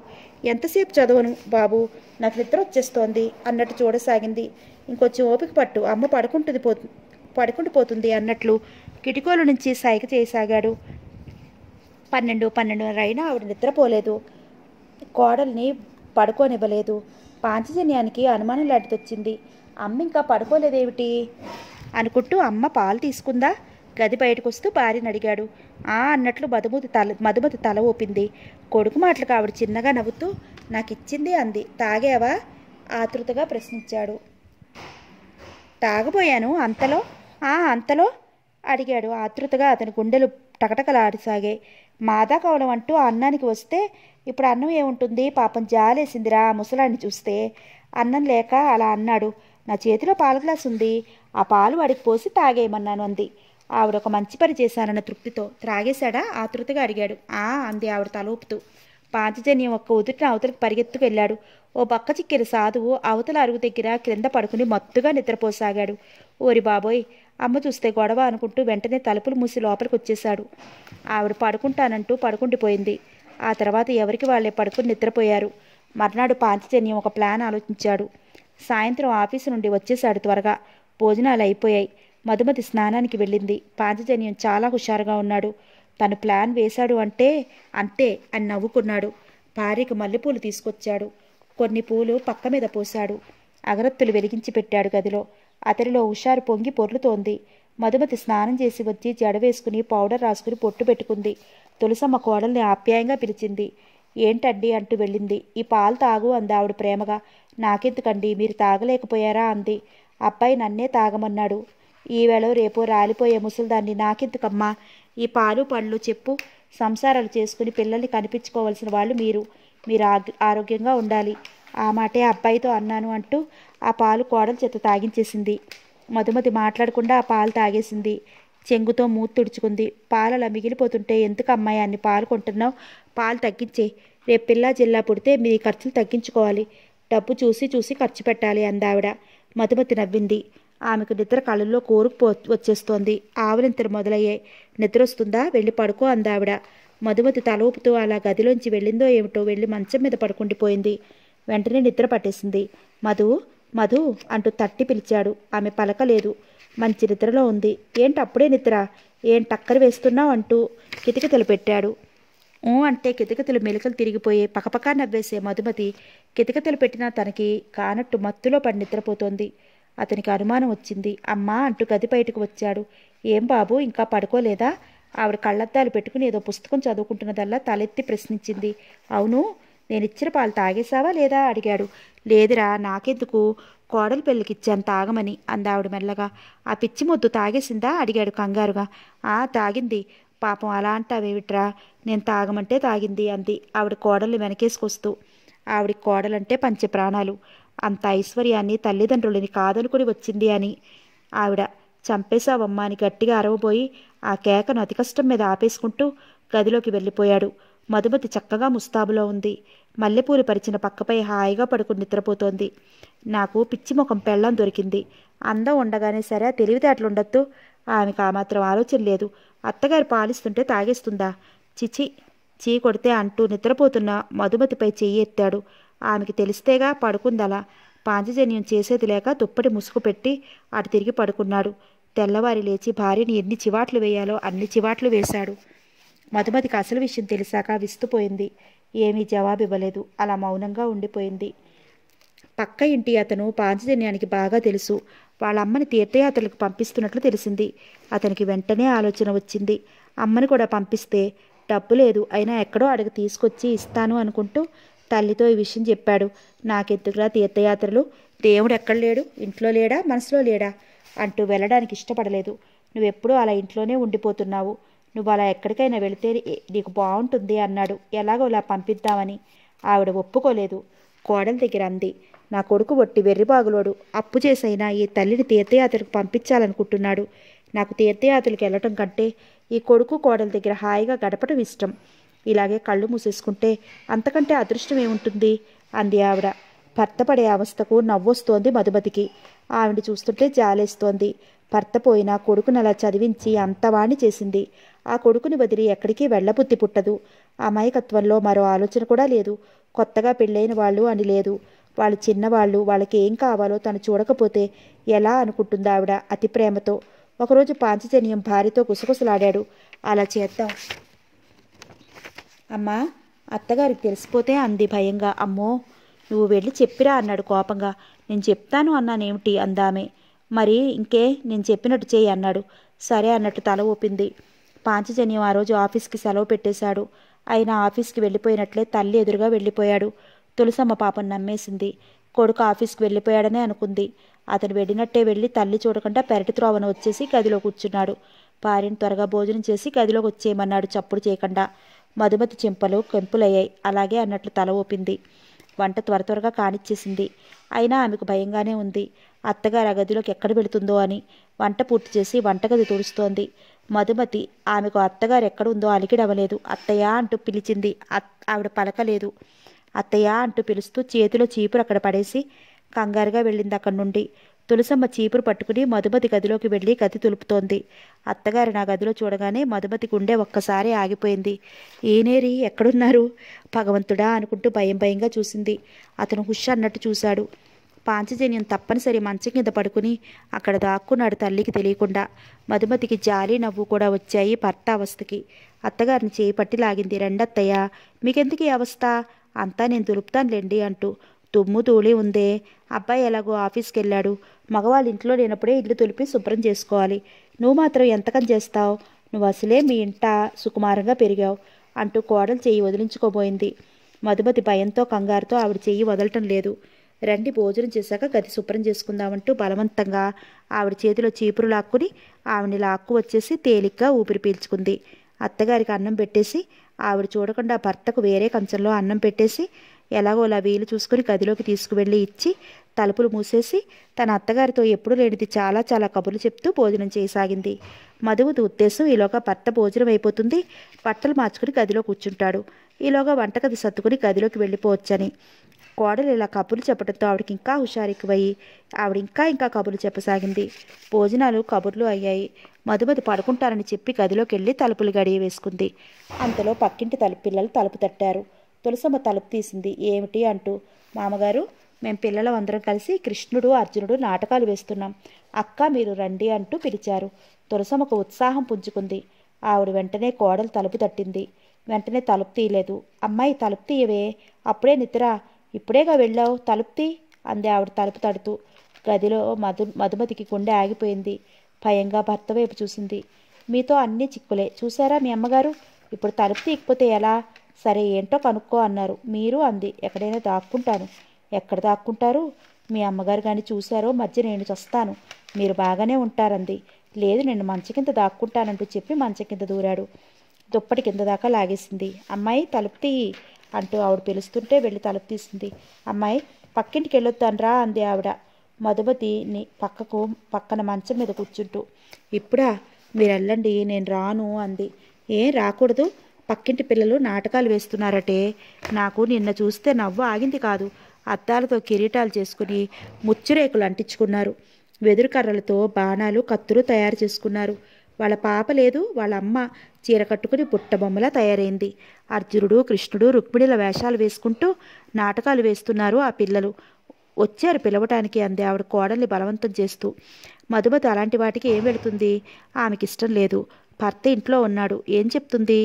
ఎంతసేపు చదవను బాబు నాకు నిద్ర వచ్చేస్తోంది అన్నట్టు చూడసాగింది ఇంకొంచెం ఓపిక పట్టు అమ్మ పడుకుంటుంది పో పడుకుంటూ పోతుంది అన్నట్లు కిటికోల నుంచి సైక చేయసాగాడు పన్నెండు పన్నెండున్నర అయినా ఆవిడ నిద్రపోలేదు కోడల్ని పడుకోనివ్వలేదు పాంచజన్యానికి అనుమానం లాంటిదొచ్చింది అమ్మ ఇంకా పడుకోలేదేమిటి అనుకుంటూ అమ్మ పాలు తీసుకుందా గది బయటకు వస్తూ భార్యను అడిగాడు ఆ అన్నట్లు మధుమతి తల మధుమతి తల ఊపింది కొడుకు మాటలకు ఆవిడ చిన్నగా నవ్వుతూ నాకు ఇచ్చింది అంది తాగావా ఆతృతగా ప్రశ్నించాడు తాగబోయాను అంతలో ఆ అంతలో అడిగాడు ఆతృతగా అతని గుండెలు టకటకలాడిసాగాయి మాదా గౌడం అంటూ అన్నానికి వస్తే ఇప్పుడు అన్నం ఏముంటుంది పాపం జాలేసిందిరా ముసలాన్ని చూస్తే అన్నం లేక అలా అన్నాడు నా చేతిలో పాల గ్లాస్ ఉంది ఆ పాలు వాడికి పోసి తాగేయమన్నాను అంది ఆవిడ ఒక మంచి పని చేశానన్న తృప్తితో త్రాగేశాడా ఆతృతగా అడిగాడు ఆ అంది ఆవిడ తలూపుతూ పాంచజన్యం ఒక్క ఉదుటిన అవతలకు పరిగెత్తుకు వెళ్ళాడు ఓ పక్క చిక్కిన సాధువు అవతల అరుగు దగ్గర క్రింద పడుకుని మత్తుగా నిద్రపోసాగాడు ఓరి బాబోయ్ అమ్మ చూస్తే గొడవ అనుకుంటూ వెంటనే తలుపులు మూసి లోపలికి వచ్చేశాడు ఆవిడ పడుకుంటానంటూ పడుకుండిపోయింది ఆ తర్వాత ఎవరికి వాళ్ళే పడుకుని నిద్రపోయారు మర్నాడు పాంచజన్యం ఒక ప్లాన్ ఆలోచించాడు సాయంత్రం ఆఫీసు నుండి వచ్చేశాడు త్వరగా భోజనాలు అయిపోయాయి మధుమతి స్నానానికి వెళ్ళింది పాంచజన్యం చాలా హుషారుగా ఉన్నాడు తను ప్లాన్ వేశాడు అంటే అంతే అని నవ్వుకున్నాడు భార్యకు మల్లెపూలు తీసుకొచ్చాడు కొన్ని పూలు పక్క మీద పోశాడు అగరత్తులు వెలిగించి పెట్టాడు గదిలో అతనిలో హుషారు పొంగి పొర్లుతోంది మధుమతి స్నానం చేసి వచ్చి జడవేసుకుని పౌడర్ రాసుకుని పొట్టు పెట్టుకుంది తులసమ్మ కోడల్ని ఆప్యాయంగా పిలిచింది ఏంటండి అంటూ వెళ్ళింది ఈ పాలు తాగు అంది ఆవిడ ప్రేమగా నాకెందుకండి మీరు తాగలేకపోయారా అంది అబ్బాయి నన్నే తాగమన్నాడు ఈవేళ రేపో రాలిపోయే ముసలిదాన్ని నాకెందుకమ్మా ఈ పాలు పళ్ళు చెప్పు సంసారాలు చేసుకుని పిల్లల్ని కనిపించుకోవాల్సిన వాళ్ళు మీరు మీరు ఆరోగ్యంగా ఉండాలి ఆ మాటే అబ్బాయితో అన్నాను అంటూ ఆ పాలు కోడలు చేత తాగించేసింది మధుమతి మాట్లాడకుండా ఆ పాలు తాగేసింది చెంగుతో మూత తుడుచుకుంది పాలు అలా మిగిలిపోతుంటే ఎందుకు అమ్మాయి అన్ని పాలు కొంటున్నావు పాలు తగ్గించే రేపు పిల్లా జిల్లా పుడితే మీ ఖర్చులు తగ్గించుకోవాలి డబ్బు చూసి చూసి ఖర్చు పెట్టాలి అందావిడ మధుమతి నవ్వింది ఆమెకు నిద్ర కళ్ళల్లో కోరుకు వచ్చేస్తోంది ఆవలింతలు మొదలయ్యాయి నిద్ర వస్తుందా వెళ్ళి పడుకో అందావిడ మధుమతి తల ఊపుతూ అలా గదిలోంచి వెళ్ళిందో ఏమిటో వెళ్ళి మంచం మీద పడుకుండిపోయింది వెంటనే నిద్ర పట్టేసింది మధు మధు అంటూ తట్టి పిలిచాడు ఆమె పలకలేదు మంచి నిద్రలో ఉంది ఏంటప్పుడే నిద్ర ఏం టక్కర వేస్తున్నావు అంటూ కితికితలు పెట్టాడు ఓ అంటే కితికతలు మెలికలు తిరిగిపోయి పకపకా నవ్వేసే మధుమతి కితికతలు పెట్టినా తనకి కానట్టు మత్తులో పడి నిద్రపోతోంది అతనికి అనుమానం వచ్చింది అమ్మా అంటూ గది బయటకు వచ్చాడు ఏం బాబు ఇంకా పడుకోలేదా ఆవిడ కళ్ళద్దాలు పెట్టుకుని ఏదో పుస్తకం చదువుకుంటున్నదల్లా తలెత్తి ప్రశ్నించింది అవును నేనిచ్చిన పాలు తాగేశావా లేదా అడిగాడు లేదురా నాకెందుకు కోడలు పెళ్ళికిచ్చాను తాగమని అందావిడ మెల్లగా ఆ పిచ్చి మొద్దు తాగేసిందా అడిగాడు కంగారుగా ఆ తాగింది పాపం అలా అంటావేమిట్రా నేను తాగమంటే తాగింది అంది ఆవిడ కోడల్ని వెనకేసుకొస్తూ ఆవిడ కోడలంటే పంచ ప్రాణాలు అంత ఐశ్వర్యాన్ని తల్లిదండ్రులని కాదనుకుని వచ్చింది అని ఆవిడ చంపేశావమ్మా అని గట్టిగా అరవబోయి ఆ కేకను అతి కష్టం మీద ఆపేసుకుంటూ గదిలోకి వెళ్ళిపోయాడు మధుమతి చక్కగా ముస్తాబులో ఉంది మల్లెపూలు పరిచిన పక్కపై హాయిగా పడుకుని నిద్రపోతోంది నాకు పిచ్చి ముఖం పెళ్ళం దొరికింది అందం ఉండగానే సరే తెలివితేటలు ఉండొద్దు ఆమెకు ఆ మాత్రం ఆలోచన లేదు అత్తగారు పాలిస్తుంటే తాగేస్తుందా చిచి చీ కొడితే అంటూ నిద్రపోతున్న మధుమతిపై చెయ్యి ఎత్తాడు ఆమెకి తెలిస్తేగా పడుకుందలా పాంచజన్యం చేసేది లేక దుప్పటి ముసుగు పెట్టి అటు తిరిగి పడుకున్నాడు తెల్లవారి లేచి భార్యని ఎన్ని చివాట్లు వేయాలో అన్ని చివాట్లు వేశాడు మధుమతికి అసలు విషయం తెలిసాక విస్తుపోయింది ఏమీ జవాబివ్వలేదు అలా మౌనంగా ఉండిపోయింది పక్క ఇంటి అతను పాంచజన్యానికి బాగా తెలుసు వాళ్ళ అమ్మని తీర్థయాత్రలకు పంపిస్తున్నట్లు తెలిసింది అతనికి వెంటనే ఆలోచన వచ్చింది అమ్మని కూడా పంపిస్తే డబ్బు లేదు అయినా ఎక్కడో అడిగి తీసుకొచ్చి ఇస్తాను అనుకుంటూ తల్లితో ఈ విషయం చెప్పాడు నాకెందుకురా తీర్థయాత్రలు దేవుడు ఎక్కడ లేడు ఇంట్లో లేడా మనసులో లేడా అంటూ వెళ్ళడానికి ఇష్టపడలేదు నువ్వెప్పుడూ అలా ఇంట్లోనే ఉండిపోతున్నావు నువ్వు అలా ఎక్కడికైనా వెళితే నీకు బాగుంటుంది అన్నాడు ఎలాగో ఇలా పంపిద్దామని ఆవిడ ఒప్పుకోలేదు కోడల దగ్గర అంది నా కొడుకు ఒట్టి వెర్రిబాగులోడు అప్పు చేసైనా ఈ తల్లిని తీర్థయాత్రకు పంపించాలనుకుంటున్నాడు నాకు తీర్థయాత్రలకు వెళ్ళటం కంటే ఈ కొడుకు కోడల దగ్గర హాయిగా గడపడం ఇష్టం ఇలాగే కళ్ళు మూసేసుకుంటే అంతకంటే అదృష్టం ఏముంటుంది అంది ఆవిడ భర్త పడే అవస్థకు నవ్వొస్తోంది మధుమతికి ఆవిడ చూస్తుంటే జాలేస్తోంది భర్త పోయినా కొడుకుని అలా చదివించి అంతవాణి చేసింది ఆ కొడుకుని వదిలి ఎక్కడికి వెళ్ళబుద్ధి పుట్టదు అమాయకత్వంలో మరో ఆలోచన కూడా లేదు కొత్తగా పెళ్ళైన వాళ్ళు అని లేదు వాళ్ళు చిన్నవాళ్ళు వాళ్ళకి ఏం కావాలో తను చూడకపోతే ఎలా అనుకుంటుంది ఆవిడ అతి ప్రేమతో ఒకరోజు పాంచజన్యం భార్యతో గుసగుసలాడాడు అలా చేద్దాం అమ్మా అత్తగారికి తెలిసిపోతే అంది భయంగా అమ్మో నువ్వు వెళ్ళి చెప్పిరా అన్నాడు కోపంగా నేను చెప్తాను అన్నానేమిటి అందామే మరి ఇంకే నేను చెప్పినట్టు చేయి అన్నాడు సరే అన్నట్టు తల ఊపింది పాంచజన్యం ఆ రోజు ఆఫీస్కి సెలవు పెట్టేశాడు ఆయన ఆఫీస్కి వెళ్ళిపోయినట్లే తల్లి ఎదురుగా వెళ్ళిపోయాడు తులసమ్మ పాపం నమ్మేసింది కొడుకు ఆఫీస్కి వెళ్ళిపోయాడనే అనుకుంది అతను వెళ్ళినట్టే వెళ్ళి తల్లి చూడకుండా పెరటి త్రోవన వచ్చేసి గదిలో కూర్చున్నాడు భార్యను త్వరగా భోజనం చేసి గదిలోకి వచ్చేయమన్నాడు చప్పుడు చేయకుండా మధుమతి చెంపలు కెంపులయ్యాయి అలాగే అన్నట్లు తల ఊపింది వంట త్వర త్వరగా కానిచ్చేసింది అయినా ఆమెకు భయంగానే ఉంది అత్తగారు ఆ గదిలోకి ఎక్కడ పెడుతుందో అని వంట పూర్తి చేసి వంటగది తుడుస్తోంది మధుమతి ఆమెకు అత్తగారు ఎక్కడుందో అలికిడవలేదు అత్తయ్య అంటూ పిలిచింది ఆవిడ పలకలేదు అత్తయ్యా అంటూ పిలుస్తూ చేతిలో చీపురు అక్కడ పడేసి కంగారుగా వెళ్ళింది అక్కడి నుండి తులసమ్మ చీపురు పట్టుకుని మధుమతి గదిలోకి వెళ్ళి గది తులుపుతోంది అత్తగారు నా గదిలో చూడగానే మధుమతి గుండె ఒక్కసారి ఆగిపోయింది ఏనేరి ఎక్కడున్నారు భగవంతుడా అనుకుంటూ భయం భయంగా చూసింది అతను హుష్ అన్నట్టు చూశాడు పాంచజన్యం తప్పనిసరి మంచం కింద పడుకుని అక్కడ దాక్కున్నాడు తల్లికి తెలియకుండా మధుమతికి జాలి నవ్వు కూడా వచ్చాయి భర్త అవస్థకి అత్తగారిని చేయి పట్టి లాగింది రెండత్తయ్య మీకెందుకు ఈ అవస్థ అంతా నేను దులుపుతానులేండి అంటూ తుమ్ము తూళి ఉందే అబ్బాయి ఎలాగో ఆఫీస్కి వెళ్ళాడు మగవాళ్ళ ఇంట్లో లేనప్పుడే ఇల్లు తులిపి శుభ్రం చేసుకోవాలి నువ్వు మాత్రం ఎంతకం చేస్తావు నువ్వు అసలే మీ ఇంట సుకుమారంగా పెరిగావు అంటూ కోడలు చేయి వదిలించుకోబోయింది మధుమతి భయంతో కంగారుతో ఆవిడ చెయ్యి వదలటం లేదు రండి భోజనం చేశాక గది శుభ్రం చేసుకుందామంటూ బలవంతంగా ఆవిడ చేతిలో చీపురు లాక్కుని ఆవిడని లాక్కు వచ్చేసి తేలిగ్గా ఊపిరి పీల్చుకుంది అత్తగారికి అన్నం పెట్టేసి ఆవిడ చూడకుండా భర్తకు వేరే కంచంలో అన్నం పెట్టేసి ఎలాగోలా వీలు చూసుకుని గదిలోకి తీసుకువెళ్ళి ఇచ్చి తలుపులు మూసేసి తన అత్తగారితో ఎప్పుడూ లేనిది చాలా చాలా కబుర్లు చెప్తూ భోజనం చేయసాగింది మధువుది ఉద్దేశం ఈలోగా భర్త భోజనం అయిపోతుంది బట్టలు మార్చుకుని గదిలో కూర్చుంటాడు ఈలోగా వంటగది సర్దుకుని గదిలోకి వెళ్ళిపోవచ్చని కోడలు ఇలా కబుర్లు చెప్పడంతో ఆవిడకి ఇంకా హుషారెక్కువయ్యి ఆవిడ ఇంకా ఇంకా కబుర్లు చెప్పసాగింది భోజనాలు కబుర్లు అయ్యాయి మధుమతి పడుకుంటారని చెప్పి గదిలోకి వెళ్ళి తలుపులు గడియ వేసుకుంది అంతలో పక్కింటి తలుపు పిల్లలు తలుపు తట్టారు తులసమ్మ తలుపు తీసింది ఏమిటి అంటూ మామగారు మేము పిల్లలు అందరం కలిసి కృష్ణుడు అర్జునుడు నాటకాలు వేస్తున్నాం అక్క మీరు రండి అంటూ పిలిచారు తులసమ్మకు ఉత్సాహం పుంజుకుంది ఆవిడ వెంటనే కోడలు తలుపు తట్టింది వెంటనే తలుపు తీయలేదు అమ్మాయి తలుపు తీయవే అప్పుడే నిద్ర ఇప్పుడేగా వెళ్ళావు తలుపుతి అంది ఆవిడ తలుపు తడుతూ గదిలో మధు మధుమతికి గుండె ఆగిపోయింది భయంగా భర్త వైపు చూసింది మీతో అన్నీ చిక్కులే చూసారా మీ అమ్మగారు ఇప్పుడు తలుపు తీయకపోతే ఎలా సరే ఏంటో కనుక్కో అన్నారు మీరు అంది ఎక్కడైనా దాక్కుంటాను ఎక్కడ దాక్కుంటారు మీ అమ్మగారు కానీ చూశారో మధ్య నేను చస్తాను మీరు బాగానే ఉంటారంది లేదు నేను మంచ కింద దాక్కుంటానంటూ చెప్పి మంచ కింద దూరాడు దుప్పటి కింద దాకా లాగేసింది అమ్మాయి తలుపు తీయి అంటూ ఆవిడ పిలుస్తుంటే వెళ్ళి తలుపు తీసింది అమ్మాయి పక్కింటికి వెళ్ళొద్దాన్రా అంది ఆవిడ మధుమతిని పక్కకు పక్కన మంచం మీద కూర్చుంటూ ఇప్పుడా మీరు వెళ్ళండి నేను రాను అంది ఏం రాకూడదు పక్కింటి పిల్లలు నాటకాలు వేస్తున్నారటే నాకు నిన్న చూస్తే నవ్వు ఆగింది కాదు అద్దాలతో కిరీటాలు చేసుకుని ముచ్చురేకులు అంటించుకున్నారు వెదురు కర్రలతో బాణాలు కత్తులు తయారు చేసుకున్నారు వాళ్ళ పాప లేదు వాళ్ళ అమ్మ చీర కట్టుకుని బుట్టబొమ్మలా తయారైంది అర్జునుడు కృష్ణుడు రుక్మిణిల వేషాలు వేసుకుంటూ నాటకాలు వేస్తున్నారు ఆ పిల్లలు వచ్చారు పిలవటానికి అంది ఆవిడ కోడల్ని బలవంతం చేస్తూ మధుమతి అలాంటి వాటికి ఏం వెళుతుంది ఆమెకి ఇష్టం లేదు భర్త ఇంట్లో ఉన్నాడు ఏం చెప్తుంది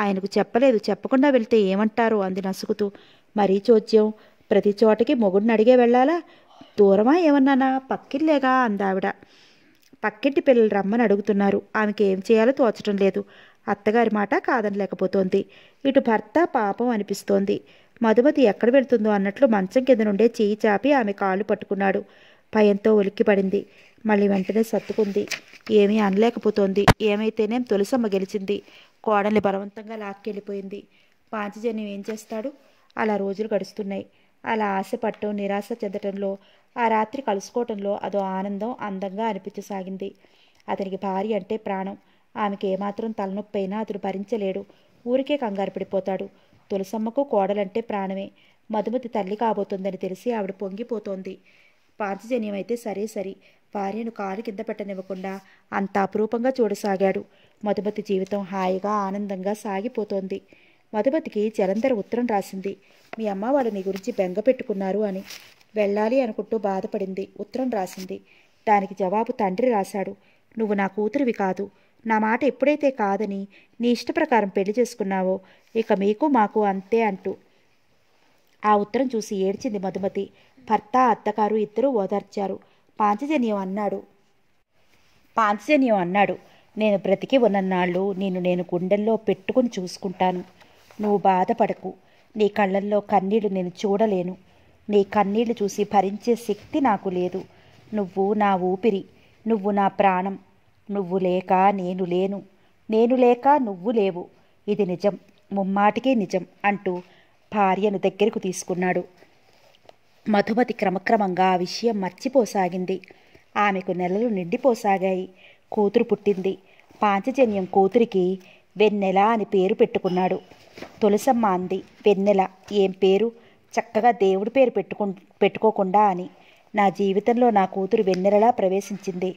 ఆయనకు చెప్పలేదు చెప్పకుండా వెళ్తే ఏమంటారు అంది నసుకుతూ మరీ చోద్యం ప్రతి చోటకి మొగుడిని అడిగే వెళ్ళాలా దూరమా ఏమన్నానా పక్కిల్లేగా అందావిడ పక్కింటి పిల్లలు రమ్మని అడుగుతున్నారు ఆమెకి ఏం చేయాలో తోచడం లేదు అత్తగారి మాట కాదనలేకపోతోంది ఇటు భర్త పాపం అనిపిస్తోంది మధుమతి ఎక్కడ వెళ్తుందో అన్నట్లు మంచం కింద నుండే చేయి చాపి ఆమె కాళ్ళు పట్టుకున్నాడు భయంతో ఉలిక్కిపడింది మళ్ళీ వెంటనే సత్తుకుంది ఏమీ అనలేకపోతోంది ఏమైతేనేం తులసమ్మ గెలిచింది కోడల్ని బలవంతంగా లాక్కెళ్ళిపోయింది పాంచజన్యం ఏం చేస్తాడు అలా రోజులు గడుస్తున్నాయి అలా ఆశ నిరాశ చెందటంలో ఆ రాత్రి కలుసుకోవటంలో అదో ఆనందం అందంగా అనిపించసాగింది అతనికి భార్య అంటే ప్రాణం ఆమెకి ఏమాత్రం తలనొప్పైనా అతడు భరించలేడు ఊరికే కంగారు పడిపోతాడు తులసమ్మకు కోడలంటే ప్రాణమే మధుమతి తల్లి కాబోతుందని తెలిసి ఆవిడ పొంగిపోతోంది పాంచజన్యం అయితే సరే సరి భార్యను కాలు కింద పెట్టనివ్వకుండా అంత అపురూపంగా చూడసాగాడు మధుమతి జీవితం హాయిగా ఆనందంగా సాగిపోతోంది మధుమతికి జలంధర ఉత్తరం రాసింది మీ అమ్మ వాళ్ళు నీ గురించి బెంగ పెట్టుకున్నారు అని వెళ్ళాలి అనుకుంటూ బాధపడింది ఉత్తరం రాసింది దానికి జవాబు తండ్రి రాశాడు నువ్వు నా కూతురివి కాదు నా మాట ఎప్పుడైతే కాదని నీ ఇష్టప్రకారం పెళ్లి చేసుకున్నావో ఇక మీకు మాకు అంతే అంటూ ఆ ఉత్తరం చూసి ఏడ్చింది మధుమతి భర్త అత్తగారు ఇద్దరూ ఓదార్చారు పాంచజన్యం అన్నాడు పాంచజన్యం అన్నాడు నేను బ్రతికి నాళ్ళు నేను నేను గుండెల్లో పెట్టుకుని చూసుకుంటాను నువ్వు బాధపడకు నీ కళ్ళల్లో కన్నీళ్లు నేను చూడలేను నీ కన్నీళ్లు చూసి భరించే శక్తి నాకు లేదు నువ్వు నా ఊపిరి నువ్వు నా ప్రాణం నువ్వు లేక నేను లేను నేను లేక నువ్వు లేవు ఇది నిజం ముమ్మాటికి నిజం అంటూ భార్యను దగ్గరకు తీసుకున్నాడు మధుమతి క్రమక్రమంగా ఆ విషయం మర్చిపోసాగింది ఆమెకు నెలలు నిండిపోసాగాయి కూతురు పుట్టింది పాంచజన్యం కూతురికి వెన్నెల అని పేరు పెట్టుకున్నాడు తులసమ్మ అంది వెన్నెల ఏం పేరు చక్కగా దేవుడి పేరు పెట్టుకు పెట్టుకోకుండా అని నా జీవితంలో నా కూతురు వెన్నెలలా ప్రవేశించింది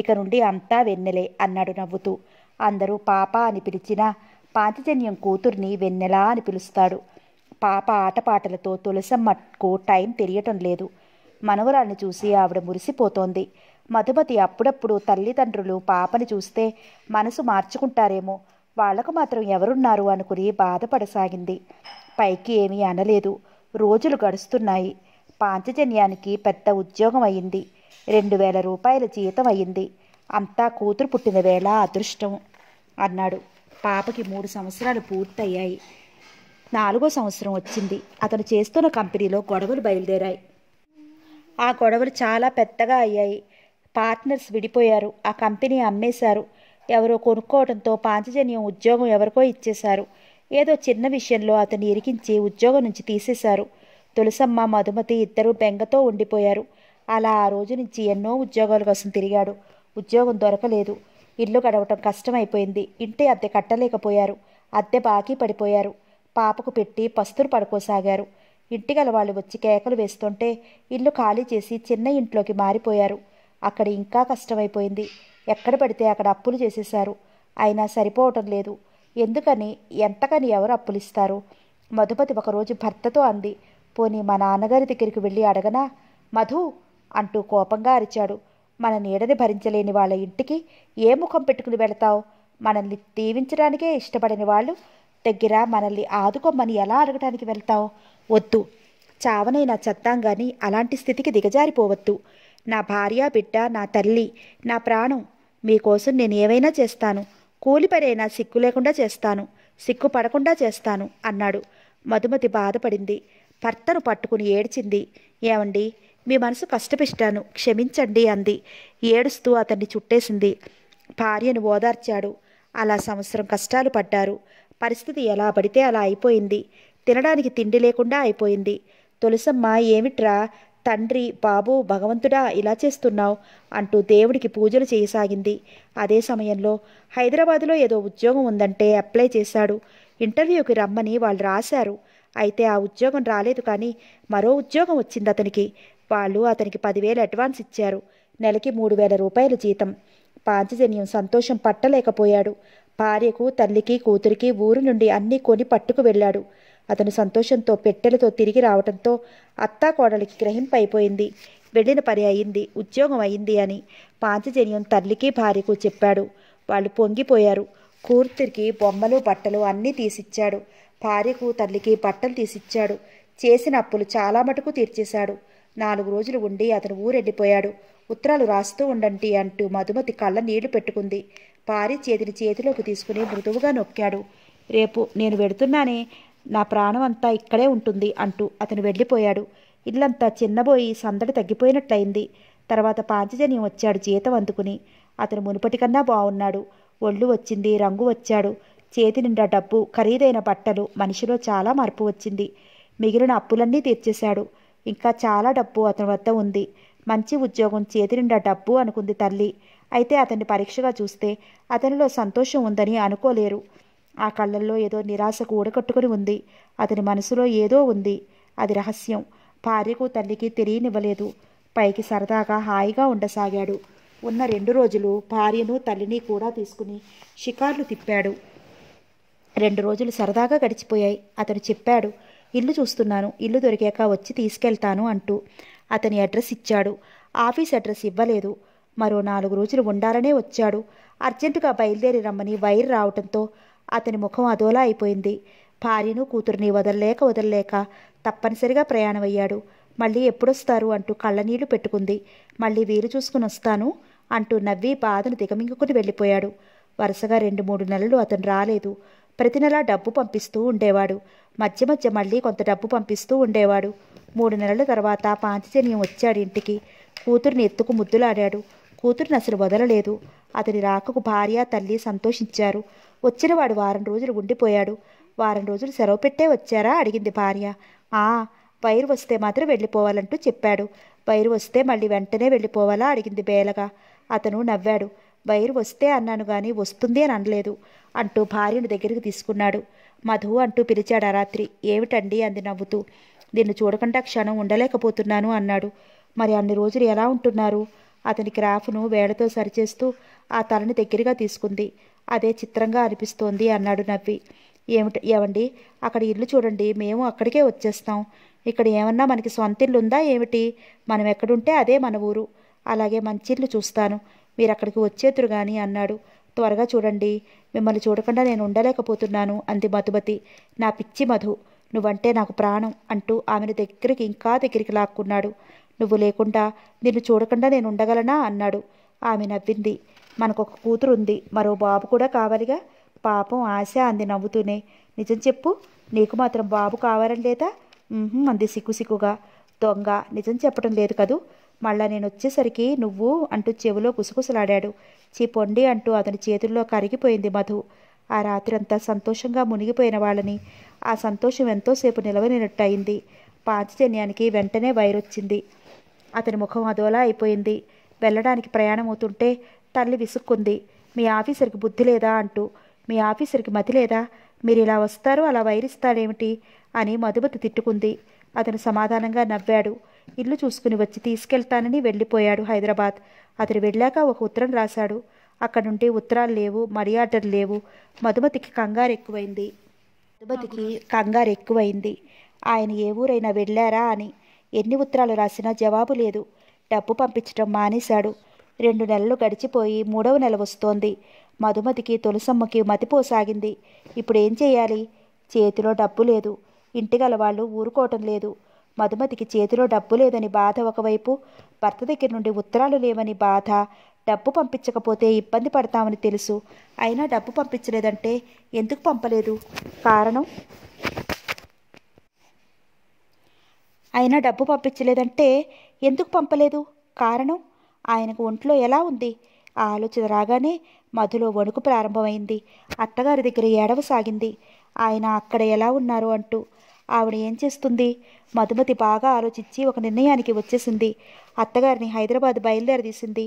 ఇక నుండి అంతా వెన్నెలే అన్నాడు నవ్వుతూ అందరూ పాప అని పిలిచినా పాంచజన్యం కూతుర్ని వెన్నెలా అని పిలుస్తాడు పాప ఆటపాటలతో తులసమ్మకు టైం తెలియటం లేదు మనవరాల్ని చూసి ఆవిడ మురిసిపోతోంది మధుమతి అప్పుడప్పుడు తల్లిదండ్రులు పాపని చూస్తే మనసు మార్చుకుంటారేమో వాళ్లకు మాత్రం ఎవరున్నారు అనుకుని బాధపడసాగింది పైకి ఏమీ అనలేదు రోజులు గడుస్తున్నాయి పాంచజన్యానికి పెద్ద ఉద్యోగం అయింది రెండు వేల రూపాయల జీతం అయింది అంతా కూతురు పుట్టిన వేళ అదృష్టం అన్నాడు పాపకి మూడు సంవత్సరాలు పూర్తయ్యాయి నాలుగో సంవత్సరం వచ్చింది అతను చేస్తున్న కంపెనీలో గొడవలు బయలుదేరాయి ఆ గొడవలు చాలా పెద్దగా అయ్యాయి పార్ట్నర్స్ విడిపోయారు ఆ కంపెనీ అమ్మేశారు ఎవరో కొనుక్కోవడంతో పాంచజన్యం ఉద్యోగం ఎవరికో ఇచ్చేశారు ఏదో చిన్న విషయంలో అతన్ని ఇరికించి ఉద్యోగం నుంచి తీసేశారు తులసమ్మ మధుమతి ఇద్దరూ బెంగతో ఉండిపోయారు అలా ఆ రోజు నుంచి ఎన్నో ఉద్యోగాల కోసం తిరిగాడు ఉద్యోగం దొరకలేదు ఇల్లు గడవటం కష్టమైపోయింది ఇంటి అద్దె కట్టలేకపోయారు అద్దె బాకీ పడిపోయారు పాపకు పెట్టి పస్తులు పడుకోసాగారు ఇంటిగల వాళ్ళు వచ్చి కేకలు వేస్తుంటే ఇల్లు ఖాళీ చేసి చిన్న ఇంట్లోకి మారిపోయారు అక్కడ ఇంకా కష్టమైపోయింది ఎక్కడ పడితే అక్కడ అప్పులు చేసేశారు అయినా సరిపోవటం లేదు ఎందుకని ఎంతకని ఎవరు అప్పులిస్తారు మధుపతి ఒకరోజు భర్తతో అంది పోనీ మా నాన్నగారి దగ్గరికి వెళ్ళి అడగనా మధు అంటూ కోపంగా అరిచాడు మన నీడని భరించలేని వాళ్ళ ఇంటికి ఏ ముఖం పెట్టుకుని వెళతావు మనల్ని దీవించడానికే ఇష్టపడని వాళ్ళు దగ్గర మనల్ని ఆదుకోమని ఎలా అడగడానికి వెళ్తావు వద్దు చావనైనా చత్తాం కానీ అలాంటి స్థితికి దిగజారిపోవద్దు నా భార్య బిడ్డ నా తల్లి నా ప్రాణం మీకోసం నేను ఏవైనా చేస్తాను కూలిపడైనా సిక్కు లేకుండా చేస్తాను సిక్కు పడకుండా చేస్తాను అన్నాడు మధుమతి బాధపడింది భర్తను పట్టుకుని ఏడ్చింది ఏమండి మీ మనసు కష్టపెట్టాను క్షమించండి అంది ఏడుస్తూ అతన్ని చుట్టేసింది భార్యను ఓదార్చాడు అలా సంవత్సరం కష్టాలు పడ్డారు పరిస్థితి ఎలా పడితే అలా అయిపోయింది తినడానికి తిండి లేకుండా అయిపోయింది తులసమ్మ ఏమిట్రా తండ్రి బాబు భగవంతుడా ఇలా చేస్తున్నావు అంటూ దేవుడికి పూజలు చేయసాగింది అదే సమయంలో హైదరాబాదులో ఏదో ఉద్యోగం ఉందంటే అప్లై చేశాడు ఇంటర్వ్యూకి రమ్మని వాళ్ళు రాశారు అయితే ఆ ఉద్యోగం రాలేదు కానీ మరో ఉద్యోగం వచ్చింది అతనికి వాళ్ళు అతనికి పదివేలు అడ్వాన్స్ ఇచ్చారు నెలకి మూడు వేల రూపాయల జీతం పాంచజన్యం సంతోషం పట్టలేకపోయాడు భార్యకు తల్లికి కూతురికి ఊరు నుండి అన్నీ కొని పట్టుకు వెళ్ళాడు అతను సంతోషంతో పెట్టెలతో తిరిగి రావడంతో అత్తా కోడలికి గ్రహింపైపోయింది వెళ్ళిన పని అయింది ఉద్యోగం అయింది అని పాంచజన్యం తల్లికి భార్యకు చెప్పాడు వాళ్ళు పొంగిపోయారు కూతురికి బొమ్మలు బట్టలు అన్నీ తీసిచ్చాడు భార్యకు తల్లికి బట్టలు తీసిచ్చాడు చేసిన అప్పులు చాలా మటుకు తీర్చేశాడు నాలుగు రోజులు ఉండి అతను ఊరెళ్ళిపోయాడు ఉత్తరాలు రాస్తూ ఉండండి అంటూ మధుమతి కళ్ళ నీళ్లు పెట్టుకుంది పారి చేతిని చేతిలోకి తీసుకుని మృదువుగా నొక్కాడు రేపు నేను వెడుతున్నానే నా ప్రాణం అంతా ఇక్కడే ఉంటుంది అంటూ అతను వెళ్ళిపోయాడు ఇల్లంతా చిన్నబోయి సందడి తగ్గిపోయినట్లయింది తర్వాత పాంచజన్యం వచ్చాడు జీతం అందుకుని అతను మునుపటికన్నా బాగున్నాడు ఒళ్ళు వచ్చింది రంగు వచ్చాడు చేతి నిండా డబ్బు ఖరీదైన బట్టలు మనిషిలో చాలా మార్పు వచ్చింది మిగిలిన అప్పులన్నీ తీర్చేశాడు ఇంకా చాలా డబ్బు అతని వద్ద ఉంది మంచి ఉద్యోగం చేతి నిండా డబ్బు అనుకుంది తల్లి అయితే అతన్ని పరీక్షగా చూస్తే అతనిలో సంతోషం ఉందని అనుకోలేరు ఆ కళ్ళల్లో ఏదో నిరాశకు ఊడకట్టుకుని ఉంది అతని మనసులో ఏదో ఉంది అది రహస్యం భార్యకు తల్లికి తెలియనివ్వలేదు పైకి సరదాగా హాయిగా ఉండసాగాడు ఉన్న రెండు రోజులు భార్యను తల్లిని కూడా తీసుకుని షికార్లు తిప్పాడు రెండు రోజులు సరదాగా గడిచిపోయాయి అతను చెప్పాడు ఇల్లు చూస్తున్నాను ఇల్లు దొరికాక వచ్చి తీసుకెళ్తాను అంటూ అతని అడ్రస్ ఇచ్చాడు ఆఫీస్ అడ్రస్ ఇవ్వలేదు మరో నాలుగు రోజులు ఉండాలనే వచ్చాడు అర్జెంటుగా బయలుదేరి రమ్మని వైర్ రావడంతో అతని ముఖం అదోలా అయిపోయింది భార్యను కూతుర్ని వదలలేక వదలలేక తప్పనిసరిగా ప్రయాణమయ్యాడు మళ్ళీ ఎప్పుడొస్తారు అంటూ కళ్ళనీళ్లు పెట్టుకుంది మళ్ళీ వీలు చూసుకుని వస్తాను అంటూ నవ్వి బాధను దిగమింగుకుని వెళ్ళిపోయాడు వరుసగా రెండు మూడు నెలలు అతను రాలేదు ప్రతి నెలా డబ్బు పంపిస్తూ ఉండేవాడు మధ్య మధ్య మళ్ళీ కొంత డబ్బు పంపిస్తూ ఉండేవాడు మూడు నెలల తర్వాత పాంచజన్యం వచ్చాడు ఇంటికి కూతురిని ఎత్తుకు ముద్దులాడాడు కూతురిని అసలు వదలలేదు అతని రాకకు భార్య తల్లి సంతోషించారు వచ్చినవాడు వారం రోజులు ఉండిపోయాడు వారం రోజులు సెలవు పెట్టే వచ్చారా అడిగింది భార్య ఆ వైరు వస్తే మాత్రం వెళ్ళిపోవాలంటూ చెప్పాడు వైరు వస్తే మళ్ళీ వెంటనే వెళ్ళిపోవాలా అడిగింది బేలగా అతను నవ్వాడు వైరు వస్తే అన్నాను కానీ వస్తుంది అని అనలేదు అంటూ భార్యను దగ్గరికి తీసుకున్నాడు మధు అంటూ పిలిచాడు ఆ రాత్రి ఏమిటండి అంది నవ్వుతూ నిన్ను చూడకుండా క్షణం ఉండలేకపోతున్నాను అన్నాడు మరి అన్ని రోజులు ఎలా ఉంటున్నారు అతని క్రాఫ్ను వేళతో సరిచేస్తూ ఆ తలని దగ్గరగా తీసుకుంది అదే చిత్రంగా అనిపిస్తోంది అన్నాడు నవ్వి ఏమిట ఏమండి అక్కడ ఇల్లు చూడండి మేము అక్కడికే వచ్చేస్తాం ఇక్కడ ఏమన్నా మనకి సొంత ఇల్లు ఉందా ఏమిటి మనం ఎక్కడుంటే అదే మన ఊరు అలాగే మంచి ఇల్లు చూస్తాను మీరు అక్కడికి వచ్చేతురు కానీ అన్నాడు త్వరగా చూడండి మిమ్మల్ని చూడకుండా నేను ఉండలేకపోతున్నాను అంది మధుమతి నా పిచ్చి మధు నువ్వంటే నాకు ప్రాణం అంటూ ఆమెను దగ్గరికి ఇంకా దగ్గరికి లాక్కున్నాడు నువ్వు లేకుండా నిన్ను చూడకుండా నేను ఉండగలనా అన్నాడు ఆమె నవ్వింది మనకు ఒక కూతురు ఉంది మరో బాబు కూడా కావాలిగా పాపం ఆశ అంది నవ్వుతూనే నిజం చెప్పు నీకు మాత్రం బాబు కావాలని లేదా అంది సిగ్గుసిగ్గుగా దొంగ నిజం చెప్పడం లేదు కదూ మళ్ళా నేను వచ్చేసరికి నువ్వు అంటూ చెవిలో గుసగుసలాడాడు పొండి అంటూ అతని చేతుల్లో కరిగిపోయింది మధు ఆ రాత్రంతా సంతోషంగా మునిగిపోయిన వాళ్ళని ఆ సంతోషం ఎంతోసేపు నిలవనినట్టయింది పాంచజన్యానికి వెంటనే వైరొచ్చింది అతని ముఖం అదోలా అయిపోయింది వెళ్ళడానికి ప్రయాణం అవుతుంటే తల్లి విసుక్కుంది మీ ఆఫీసర్కి బుద్ధి లేదా అంటూ మీ ఆఫీసర్కి మతి లేదా మీరు ఇలా వస్తారో అలా వైరిస్తారేమిటి అని మధుమతి తిట్టుకుంది అతను సమాధానంగా నవ్వాడు ఇల్లు చూసుకుని వచ్చి తీసుకెళ్తానని వెళ్ళిపోయాడు హైదరాబాద్ అతడు వెళ్ళాక ఒక ఉత్తరం రాశాడు అక్కడ నుండి ఉత్తరాలు లేవు మర్యాదలు ఆర్డర్ లేవు మధుమతికి కంగారు ఎక్కువైంది మధుమతికి కంగారు ఎక్కువైంది ఆయన ఏ ఊరైనా వెళ్ళారా అని ఎన్ని ఉత్తరాలు రాసినా జవాబు లేదు డబ్బు పంపించడం మానేశాడు రెండు నెలలు గడిచిపోయి మూడవ నెల వస్తోంది మధుమతికి తొలసమ్మకి మతిపోసాగింది ఇప్పుడు ఏం చేయాలి చేతిలో డబ్బు లేదు ఇంటిగల వాళ్ళు ఊరుకోవటం లేదు మధుమతికి చేతిలో డబ్బు లేదని బాధ ఒకవైపు భర్త దగ్గర నుండి ఉత్తరాలు లేవని బాధ డబ్బు పంపించకపోతే ఇబ్బంది పడతామని తెలుసు అయినా డబ్బు పంపించలేదంటే ఎందుకు పంపలేదు కారణం అయినా డబ్బు పంపించలేదంటే ఎందుకు పంపలేదు కారణం ఆయనకు ఒంట్లో ఎలా ఉంది ఆలోచన రాగానే మధులో వణుకు ప్రారంభమైంది అత్తగారి దగ్గర ఏడవ సాగింది ఆయన అక్కడ ఎలా ఉన్నారు అంటూ ఆవిడ ఏం చేస్తుంది మధుమతి బాగా ఆలోచించి ఒక నిర్ణయానికి వచ్చేసింది అత్తగారిని హైదరాబాద్ బయలుదేరదీసింది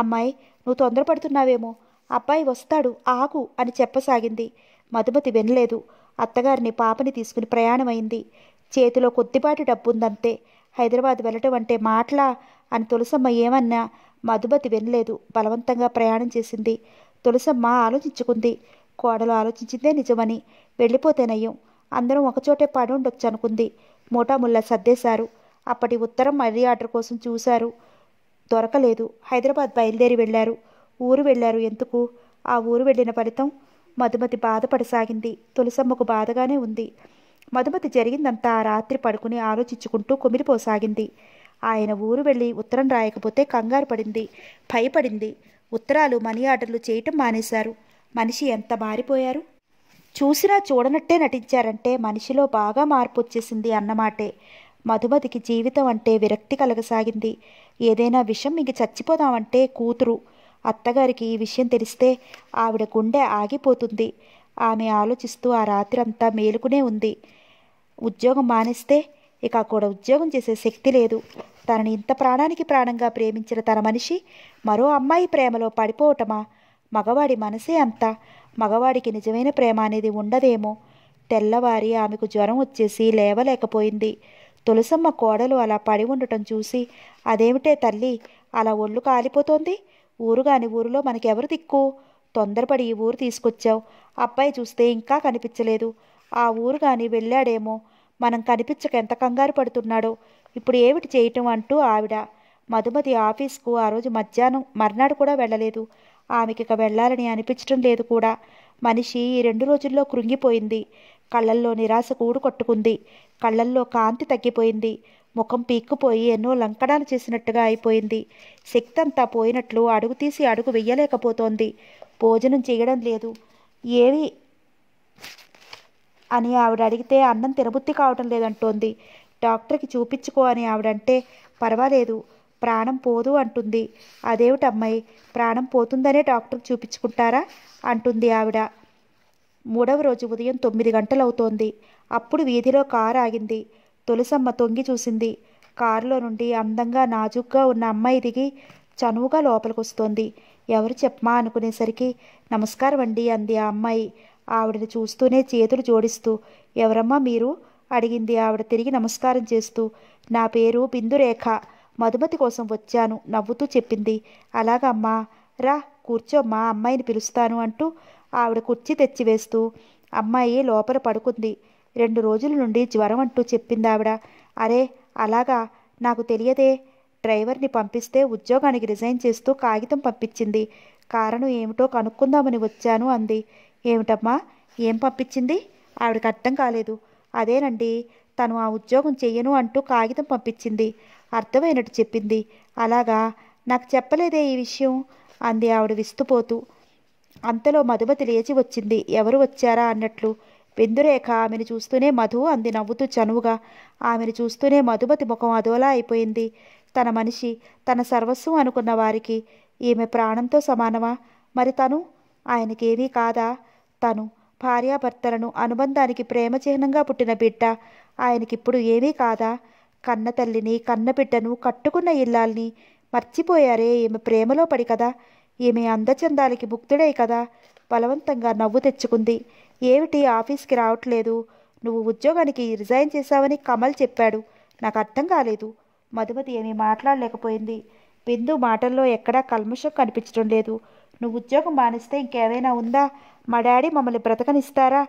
అమ్మాయి నువ్వు తొందరపడుతున్నావేమో అబ్బాయి వస్తాడు ఆగు అని చెప్పసాగింది మధుమతి వినలేదు అత్తగారిని పాపని తీసుకుని ప్రయాణమైంది చేతిలో కొద్దిపాటి డబ్బుందంతే హైదరాబాద్ వెళ్ళటం అంటే మాటలా అని తులసమ్మ ఏమన్నా మధుమతి వినలేదు బలవంతంగా ప్రయాణం చేసింది తులసమ్మ ఆలోచించుకుంది కోడలు ఆలోచించిందే నిజమని వెళ్ళిపోతేనయ్యం అందరం ఒకచోటే పని ఉండొచ్చు అనుకుంది మోటాముల్లా సర్దేశారు అప్పటి ఉత్తరం మరీ ఆర్డర్ కోసం చూశారు దొరకలేదు హైదరాబాద్ బయలుదేరి వెళ్ళారు ఊరు వెళ్ళారు ఎందుకు ఆ ఊరు వెళ్ళిన ఫలితం మధుమతి బాధపడసాగింది తులసమ్మకు బాధగానే ఉంది మధుమతి జరిగిందంతా ఆ రాత్రి పడుకుని ఆలోచించుకుంటూ కుమిలిపోసాగింది ఆయన ఊరు వెళ్ళి ఉత్తరం రాయకపోతే కంగారు పడింది భయపడింది ఉత్తరాలు మనీ ఆర్డర్లు చేయటం మానేశారు మనిషి ఎంత మారిపోయారు చూసినా చూడనట్టే నటించారంటే మనిషిలో బాగా మార్పు వచ్చేసింది అన్నమాటే మధుమతికి జీవితం అంటే విరక్తి కలగసాగింది ఏదైనా విషయం ఇంక చచ్చిపోదామంటే కూతురు అత్తగారికి ఈ విషయం తెలిస్తే ఆవిడ గుండె ఆగిపోతుంది ఆమె ఆలోచిస్తూ ఆ రాత్రంతా మేలుకునే ఉంది ఉద్యోగం మానేస్తే ఇక కూడా ఉద్యోగం చేసే శక్తి లేదు తనని ఇంత ప్రాణానికి ప్రాణంగా ప్రేమించిన తన మనిషి మరో అమ్మాయి ప్రేమలో పడిపోవటమా మగవాడి మనసే అంతా మగవాడికి నిజమైన ప్రేమ అనేది ఉండదేమో తెల్లవారి ఆమెకు జ్వరం వచ్చేసి లేవలేకపోయింది తులసమ్మ కోడలు అలా పడి ఉండటం చూసి అదేమిటే తల్లి అలా ఒళ్ళు కాలిపోతోంది ఊరుగాని ఊరిలో మనకెవరు దిక్కు తొందరపడి ఈ ఊరు తీసుకొచ్చావు అబ్బాయి చూస్తే ఇంకా కనిపించలేదు ఆ ఊరు కానీ వెళ్ళాడేమో మనం కనిపించక ఎంత కంగారు పడుతున్నాడో ఇప్పుడు ఏమిటి చేయటం అంటూ ఆవిడ మధుమతి ఆఫీస్కు ఆ రోజు మధ్యాహ్నం మర్నాడు కూడా వెళ్ళలేదు ఆమెకిక వెళ్ళాలని అనిపించటం లేదు కూడా మనిషి ఈ రెండు రోజుల్లో కృంగిపోయింది కళ్ళల్లో నిరాశ కూడు కొట్టుకుంది కళ్ళల్లో కాంతి తగ్గిపోయింది ముఖం పీక్కుపోయి ఎన్నో లంకణాలు చేసినట్టుగా అయిపోయింది శక్తి అంతా పోయినట్లు అడుగు తీసి అడుగు వెయ్యలేకపోతోంది భోజనం చేయడం లేదు ఏవి అని ఆవిడ అడిగితే అన్నం తినబుద్ధి కావటం లేదంటోంది డాక్టర్కి చూపించుకో అని ఆవిడంటే పర్వాలేదు ప్రాణం పోదు అంటుంది అదేమిటమ్మాయి ప్రాణం పోతుందనే డాక్టర్ చూపించుకుంటారా అంటుంది ఆవిడ మూడవ రోజు ఉదయం తొమ్మిది గంటలవుతోంది అప్పుడు వీధిలో కారు ఆగింది తొలిసమ్మ తొంగి చూసింది కారులో నుండి అందంగా నాజుగ్గా ఉన్న అమ్మాయి దిగి చనువుగా లోపలికొస్తోంది ఎవరు చెప్పమా అనుకునేసరికి నమస్కారం అండి అంది ఆ అమ్మాయి ఆవిడని చూస్తూనే చేతులు జోడిస్తూ ఎవరమ్మా మీరు అడిగింది ఆవిడ తిరిగి నమస్కారం చేస్తూ నా పేరు బిందురేఖ మధుమతి కోసం వచ్చాను నవ్వుతూ చెప్పింది అలాగమ్మా రా కూర్చోమ్మా అమ్మాయిని పిలుస్తాను అంటూ ఆవిడ కుర్చీ తెచ్చివేస్తూ అమ్మాయి లోపల పడుకుంది రెండు రోజుల నుండి జ్వరం అంటూ చెప్పింది ఆవిడ అరే అలాగా నాకు తెలియదే డ్రైవర్ని పంపిస్తే ఉద్యోగానికి రిజైన్ చేస్తూ కాగితం పంపించింది కారణం ఏమిటో కనుక్కుందామని వచ్చాను అంది ఏమిటమ్మా ఏం పంపించింది ఆవిడకి అర్థం కాలేదు అదేనండి తను ఆ ఉద్యోగం చెయ్యను అంటూ కాగితం పంపించింది అర్థమైనట్టు చెప్పింది అలాగా నాకు చెప్పలేదే ఈ విషయం అంది ఆవిడ విస్తుపోతూ అంతలో మధుమతి లేచి వచ్చింది ఎవరు వచ్చారా అన్నట్లు బిందురేఖ ఆమెను చూస్తూనే మధు అంది నవ్వుతూ చనువుగా ఆమెను చూస్తూనే మధుమతి ముఖం అదోలా అయిపోయింది తన మనిషి తన సర్వస్వం అనుకున్న వారికి ఈమె ప్రాణంతో సమానమా మరి తను ఆయనకేమీ కాదా తను భార్యాభర్తలను అనుబంధానికి ప్రేమ చిహ్నంగా పుట్టిన బిడ్డ ఆయనకిప్పుడు ఏమీ కాదా కన్న తల్లిని కన్న బిడ్డను కట్టుకున్న ఇల్లాల్ని మర్చిపోయారే ఈమె ప్రేమలో పడి కదా ఈమె అందచందాలకి ముక్తుడే కదా బలవంతంగా నవ్వు తెచ్చుకుంది ఏమిటి ఆఫీస్కి రావట్లేదు నువ్వు ఉద్యోగానికి రిజైన్ చేశావని కమల్ చెప్పాడు నాకు అర్థం కాలేదు మధుమతి ఏమీ మాట్లాడలేకపోయింది బిందు మాటల్లో ఎక్కడా కల్మషం కనిపించడం లేదు నువ్వు ఉద్యోగం మానేస్తే ఇంకేమైనా ఉందా మా డాడీ మమ్మల్ని బ్రతకనిస్తారా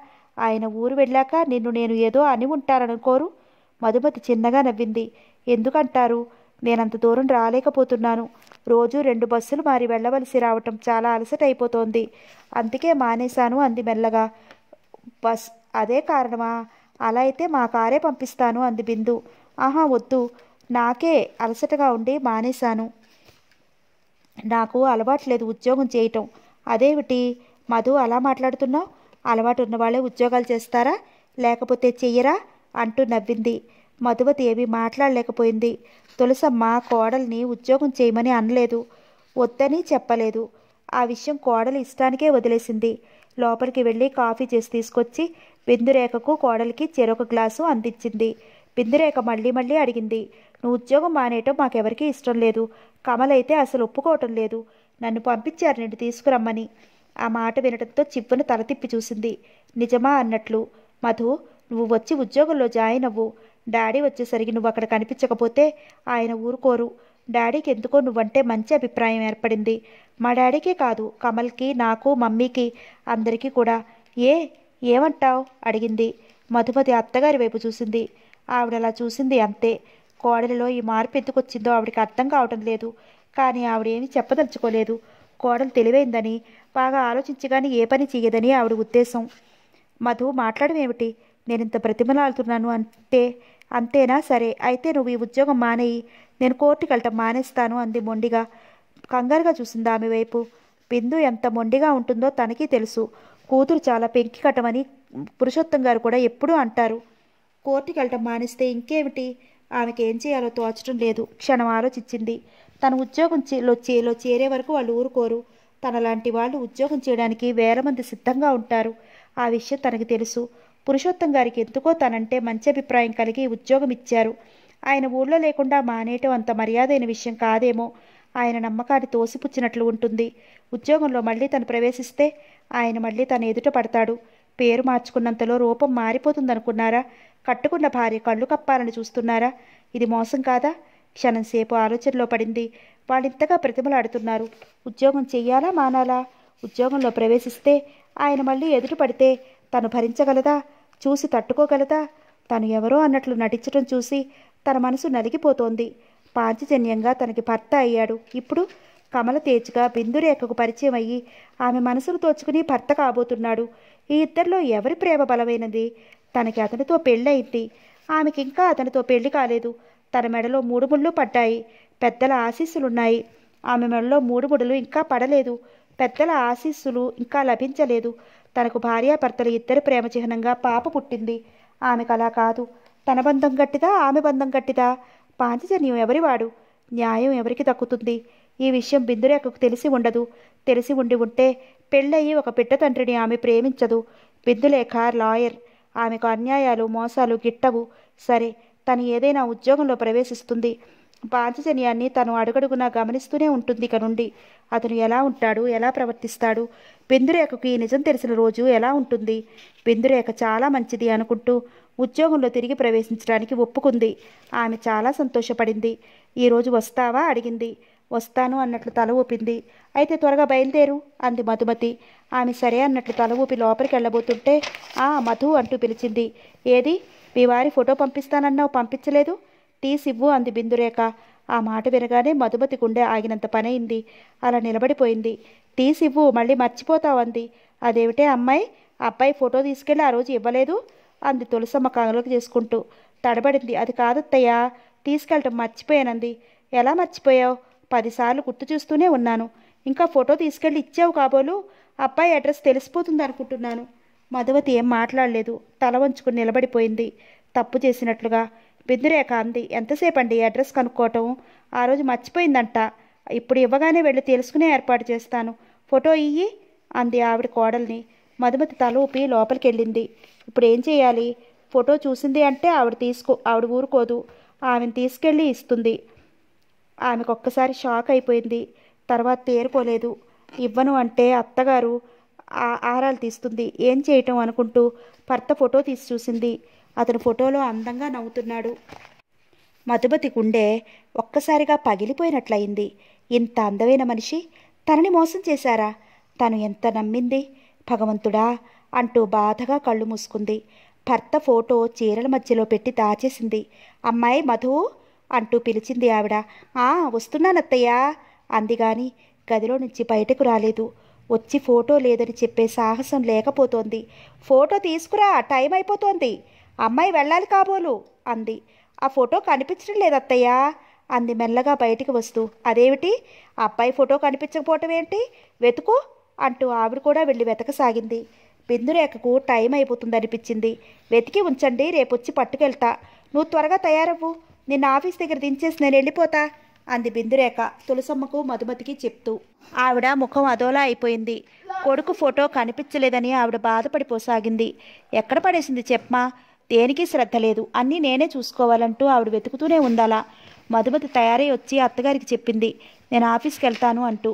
ఆయన ఊరు వెళ్ళాక నిన్ను నేను ఏదో అని ఉంటారనుకోరు మధుమతి చిన్నగా నవ్వింది ఎందుకంటారు నేనంత దూరం రాలేకపోతున్నాను రోజు రెండు బస్సులు మారి వెళ్ళవలసి రావటం చాలా అలసట అయిపోతోంది అందుకే మానేశాను అంది మెల్లగా బస్ అదే కారణమా అలా అయితే మా కారే పంపిస్తాను అంది బిందు ఆహా వద్దు నాకే అలసటగా ఉండి మానేశాను నాకు అలవాటు లేదు ఉద్యోగం చేయటం అదేమిటి మధు అలా మాట్లాడుతున్నావు అలవాటు ఉన్న వాళ్ళే ఉద్యోగాలు చేస్తారా లేకపోతే చెయ్యరా అంటూ నవ్వింది మధువతి ఏమీ మాట్లాడలేకపోయింది తులసమ్మ కోడల్ని ఉద్యోగం చేయమని అనలేదు వద్దని చెప్పలేదు ఆ విషయం కోడలు ఇష్టానికే వదిలేసింది లోపలికి వెళ్ళి కాఫీ చేసి తీసుకొచ్చి బిందురేఖకు కోడలికి చెరొక గ్లాసు అందించింది బిందురేఖ మళ్ళీ మళ్ళీ అడిగింది నువ్వు ఉద్యోగం మానేయటం మాకెవరికీ ఇష్టం లేదు కమలైతే అసలు ఒప్పుకోవటం లేదు నన్ను పంపించారు నిన్ను తీసుకురమ్మని ఆ మాట వినడంతో చివ్వును తల తిప్పి చూసింది నిజమా అన్నట్లు మధు నువ్వు వచ్చి ఉద్యోగంలో జాయిన్ అవ్వు డాడీ వచ్చేసరికి నువ్వు అక్కడ కనిపించకపోతే ఆయన ఊరుకోరు డాడీకి ఎందుకో నువ్వంటే మంచి అభిప్రాయం ఏర్పడింది మా డాడీకే కాదు కమల్కి నాకు మమ్మీకి అందరికీ కూడా ఏ ఏమంటావు అడిగింది మధుమతి అత్తగారి వైపు చూసింది ఆవిడ అలా చూసింది అంతే కోడలిలో ఈ మార్పు ఎందుకు వచ్చిందో ఆవిడకి అర్థం కావటం లేదు కానీ ఆవిడ ఏమి చెప్పదలుచుకోలేదు కోడలు తెలివైందని బాగా ఆలోచించగానే ఏ పని చేయదని ఆవిడ ఉద్దేశం మధు మాట్లాడమేమిటి నేనింత బ్రతిమలాడుతున్నాను అంటే అంతేనా సరే అయితే నువ్వు ఈ ఉద్యోగం మానేయి నేను కోర్టుకి వెళ్ళటం మానేస్తాను అంది మొండిగా కంగారుగా చూసింది ఆమె వైపు బిందు ఎంత మొండిగా ఉంటుందో తనకి తెలుసు కూతురు చాలా పెంకి కట్టమని పురుషోత్తం గారు కూడా ఎప్పుడూ అంటారు కోర్టుకి వెళ్ళటం మానేస్తే ఇంకేమిటి ఆమెకి ఏం చేయాలో తోచడం లేదు క్షణం ఆలోచించింది తన ఉద్యోగం చేలో చేరే వరకు వాళ్ళు ఊరుకోరు తనలాంటి వాళ్ళు ఉద్యోగం చేయడానికి వేల మంది సిద్ధంగా ఉంటారు ఆ విషయం తనకి తెలుసు పురుషోత్తం గారికి ఎందుకో తనంటే మంచి అభిప్రాయం కలిగి ఉద్యోగం ఇచ్చారు ఆయన ఊళ్ళో లేకుండా మానేయటం అంత మర్యాదైన విషయం కాదేమో ఆయన నమ్మకాన్ని తోసిపుచ్చినట్లు ఉంటుంది ఉద్యోగంలో మళ్ళీ తను ప్రవేశిస్తే ఆయన మళ్ళీ తన ఎదుట పడతాడు పేరు మార్చుకున్నంతలో రూపం మారిపోతుందనుకున్నారా కట్టుకున్న భార్య కళ్ళు కప్పాలని చూస్తున్నారా ఇది మోసం కాదా క్షణం సేపు ఆలోచనలో పడింది వాళ్ళింతగా ప్రతిమలాడుతున్నారు ఉద్యోగం చెయ్యాలా మానాలా ఉద్యోగంలో ప్రవేశిస్తే ఆయన మళ్ళీ ఎదుట పడితే తను భరించగలదా చూసి తట్టుకోగలదా తను ఎవరో అన్నట్లు నటించడం చూసి తన మనసు నలిగిపోతోంది పాంచజన్యంగా తనకి భర్త అయ్యాడు ఇప్పుడు కమల తేజ్గా బిందురేఖకు పరిచయం అయ్యి ఆమె మనసును తోచుకుని భర్త కాబోతున్నాడు ఈ ఇద్దరిలో ఎవరి ప్రేమ బలమైనది తనకి అతనితో పెళ్ళయింది ఆమెకి ఇంకా అతనితో పెళ్లి కాలేదు తన మెడలో మూడు ముళ్ళు పడ్డాయి పెద్దల ఆశీస్సులున్నాయి ఆమె మెడలో మూడు ముడులు ఇంకా పడలేదు పెద్దల ఆశీస్సులు ఇంకా లభించలేదు తనకు భార్యాభర్తలు ఇద్దరు ప్రేమ చిహ్నంగా పాప పుట్టింది ఆమెకు అలా కాదు తన బంధం గట్టిదా ఆమె బంధం గట్టిదా పాంచజన్యం ఎవరివాడు న్యాయం ఎవరికి దక్కుతుంది ఈ విషయం బిందురేఖకు తెలిసి ఉండదు తెలిసి ఉండి ఉంటే పెళ్ళయి ఒక బిడ్డ తండ్రిని ఆమె ప్రేమించదు బిందులేఖ లాయర్ ఆమెకు అన్యాయాలు మోసాలు గిట్టవు సరే తను ఏదైనా ఉద్యోగంలో ప్రవేశిస్తుంది పాంచజన్యాన్ని తను అడుగడుగునా గమనిస్తూనే ఉంటుంది ఇకనుండి అతను ఎలా ఉంటాడు ఎలా ప్రవర్తిస్తాడు బిందురేఖకు ఈ నిజం తెలిసిన రోజు ఎలా ఉంటుంది బిందురేఖ చాలా మంచిది అనుకుంటూ ఉద్యోగంలో తిరిగి ప్రవేశించడానికి ఒప్పుకుంది ఆమె చాలా సంతోషపడింది ఈరోజు వస్తావా అడిగింది వస్తాను అన్నట్లు తల ఊపింది అయితే త్వరగా బయలుదేరు అంది మధుమతి ఆమె సరే అన్నట్లు తల ఊపి లోపలికి వెళ్ళబోతుంటే ఆ మధు అంటూ పిలిచింది ఏది మీ వారి ఫోటో పంపిస్తానన్నావు పంపించలేదు టీ సివ్వు అంది బిందురేఖ ఆ మాట వినగానే మధుమతి గుండె ఆగినంత పనైంది అలా నిలబడిపోయింది టీ సివ్వు మళ్ళీ మర్చిపోతావు అంది అదేమిటే అమ్మాయి అబ్బాయి ఫోటో తీసుకెళ్ళి ఆ రోజు ఇవ్వలేదు అంది తులసమ్మ కాగలకు చేసుకుంటూ తడబడింది అది కాదత్తయ్యా తీసుకెళ్ళటం మర్చిపోయానంది ఎలా మర్చిపోయావు పదిసార్లు గుర్తు చూస్తూనే ఉన్నాను ఇంకా ఫోటో తీసుకెళ్ళి ఇచ్చావు కాబోలు అబ్బాయి అడ్రస్ తెలిసిపోతుంది అనుకుంటున్నాను మధువతి ఏం మాట్లాడలేదు తల వంచుకుని నిలబడిపోయింది తప్పు చేసినట్లుగా బిందురే అంది ఎంతసేపు అండి అడ్రస్ కనుక్కోవటం ఆ రోజు మర్చిపోయిందంట ఇప్పుడు ఇవ్వగానే వెళ్ళి తెలుసుకునే ఏర్పాటు చేస్తాను ఫోటో ఇయ్యి అంది ఆవిడ కోడల్ని మధుమతి తల ఊపి లోపలికి వెళ్ళింది ఇప్పుడు ఏం చేయాలి ఫోటో చూసింది అంటే ఆవిడ తీసుకో ఆవిడ ఊరుకోదు ఆమెను తీసుకెళ్ళి ఇస్తుంది ఆమెకు ఒక్కసారి షాక్ అయిపోయింది తర్వాత తేరుకోలేదు ఇవ్వను అంటే అత్తగారు ఆహారాలు తీస్తుంది ఏం చేయటం అనుకుంటూ భర్త ఫోటో తీసి చూసింది అతను ఫోటోలో అందంగా నవ్వుతున్నాడు మధుమతి గుండె ఒక్కసారిగా పగిలిపోయినట్లయింది ఇంత అందమైన మనిషి తనని మోసం చేశారా తను ఎంత నమ్మింది భగవంతుడా అంటూ బాధగా కళ్ళు మూసుకుంది భర్త ఫోటో చీరల మధ్యలో పెట్టి దాచేసింది అమ్మాయి మధు అంటూ పిలిచింది ఆవిడ ఆ వస్తున్నానత్తయ్యా అంది గాని గదిలో నుంచి బయటకు రాలేదు వచ్చి ఫోటో లేదని చెప్పే సాహసం లేకపోతోంది ఫోటో తీసుకురా టైం అయిపోతోంది అమ్మాయి వెళ్ళాలి కాబోలు అంది ఆ ఫోటో కనిపించడం లేదత్తయ్యా అంది మెల్లగా బయటికి వస్తూ అదేమిటి అబ్బాయి ఫోటో కనిపించకపోవటం ఏంటి వెతుకు అంటూ ఆవిడ కూడా వెళ్ళి వెతకసాగింది బిందురేఖకు టైం అయిపోతుందనిపించింది వెతికి ఉంచండి రేపొచ్చి పట్టుకెళ్తా నువ్వు త్వరగా తయారవ్వు నిన్న ఆఫీస్ దగ్గర దించేసి నేను వెళ్ళిపోతా అంది బిందురేఖ తులసమ్మకు మధుమతికి చెప్తూ ఆవిడ ముఖం అదోలా అయిపోయింది కొడుకు ఫోటో కనిపించలేదని ఆవిడ బాధపడిపోసాగింది ఎక్కడ పడేసింది చెప్పమా దేనికి శ్రద్ధ లేదు అన్నీ నేనే చూసుకోవాలంటూ ఆవిడ వెతుకుతూనే ఉండాలా మధుమతి తయారై వచ్చి అత్తగారికి చెప్పింది నేను ఆఫీస్కి వెళ్తాను అంటూ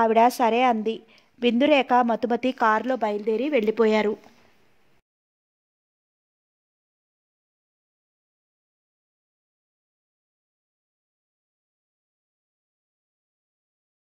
ఆవిడ సరే అంది బిందురేఖ మధుమతి కారులో బయలుదేరి వెళ్ళిపోయారు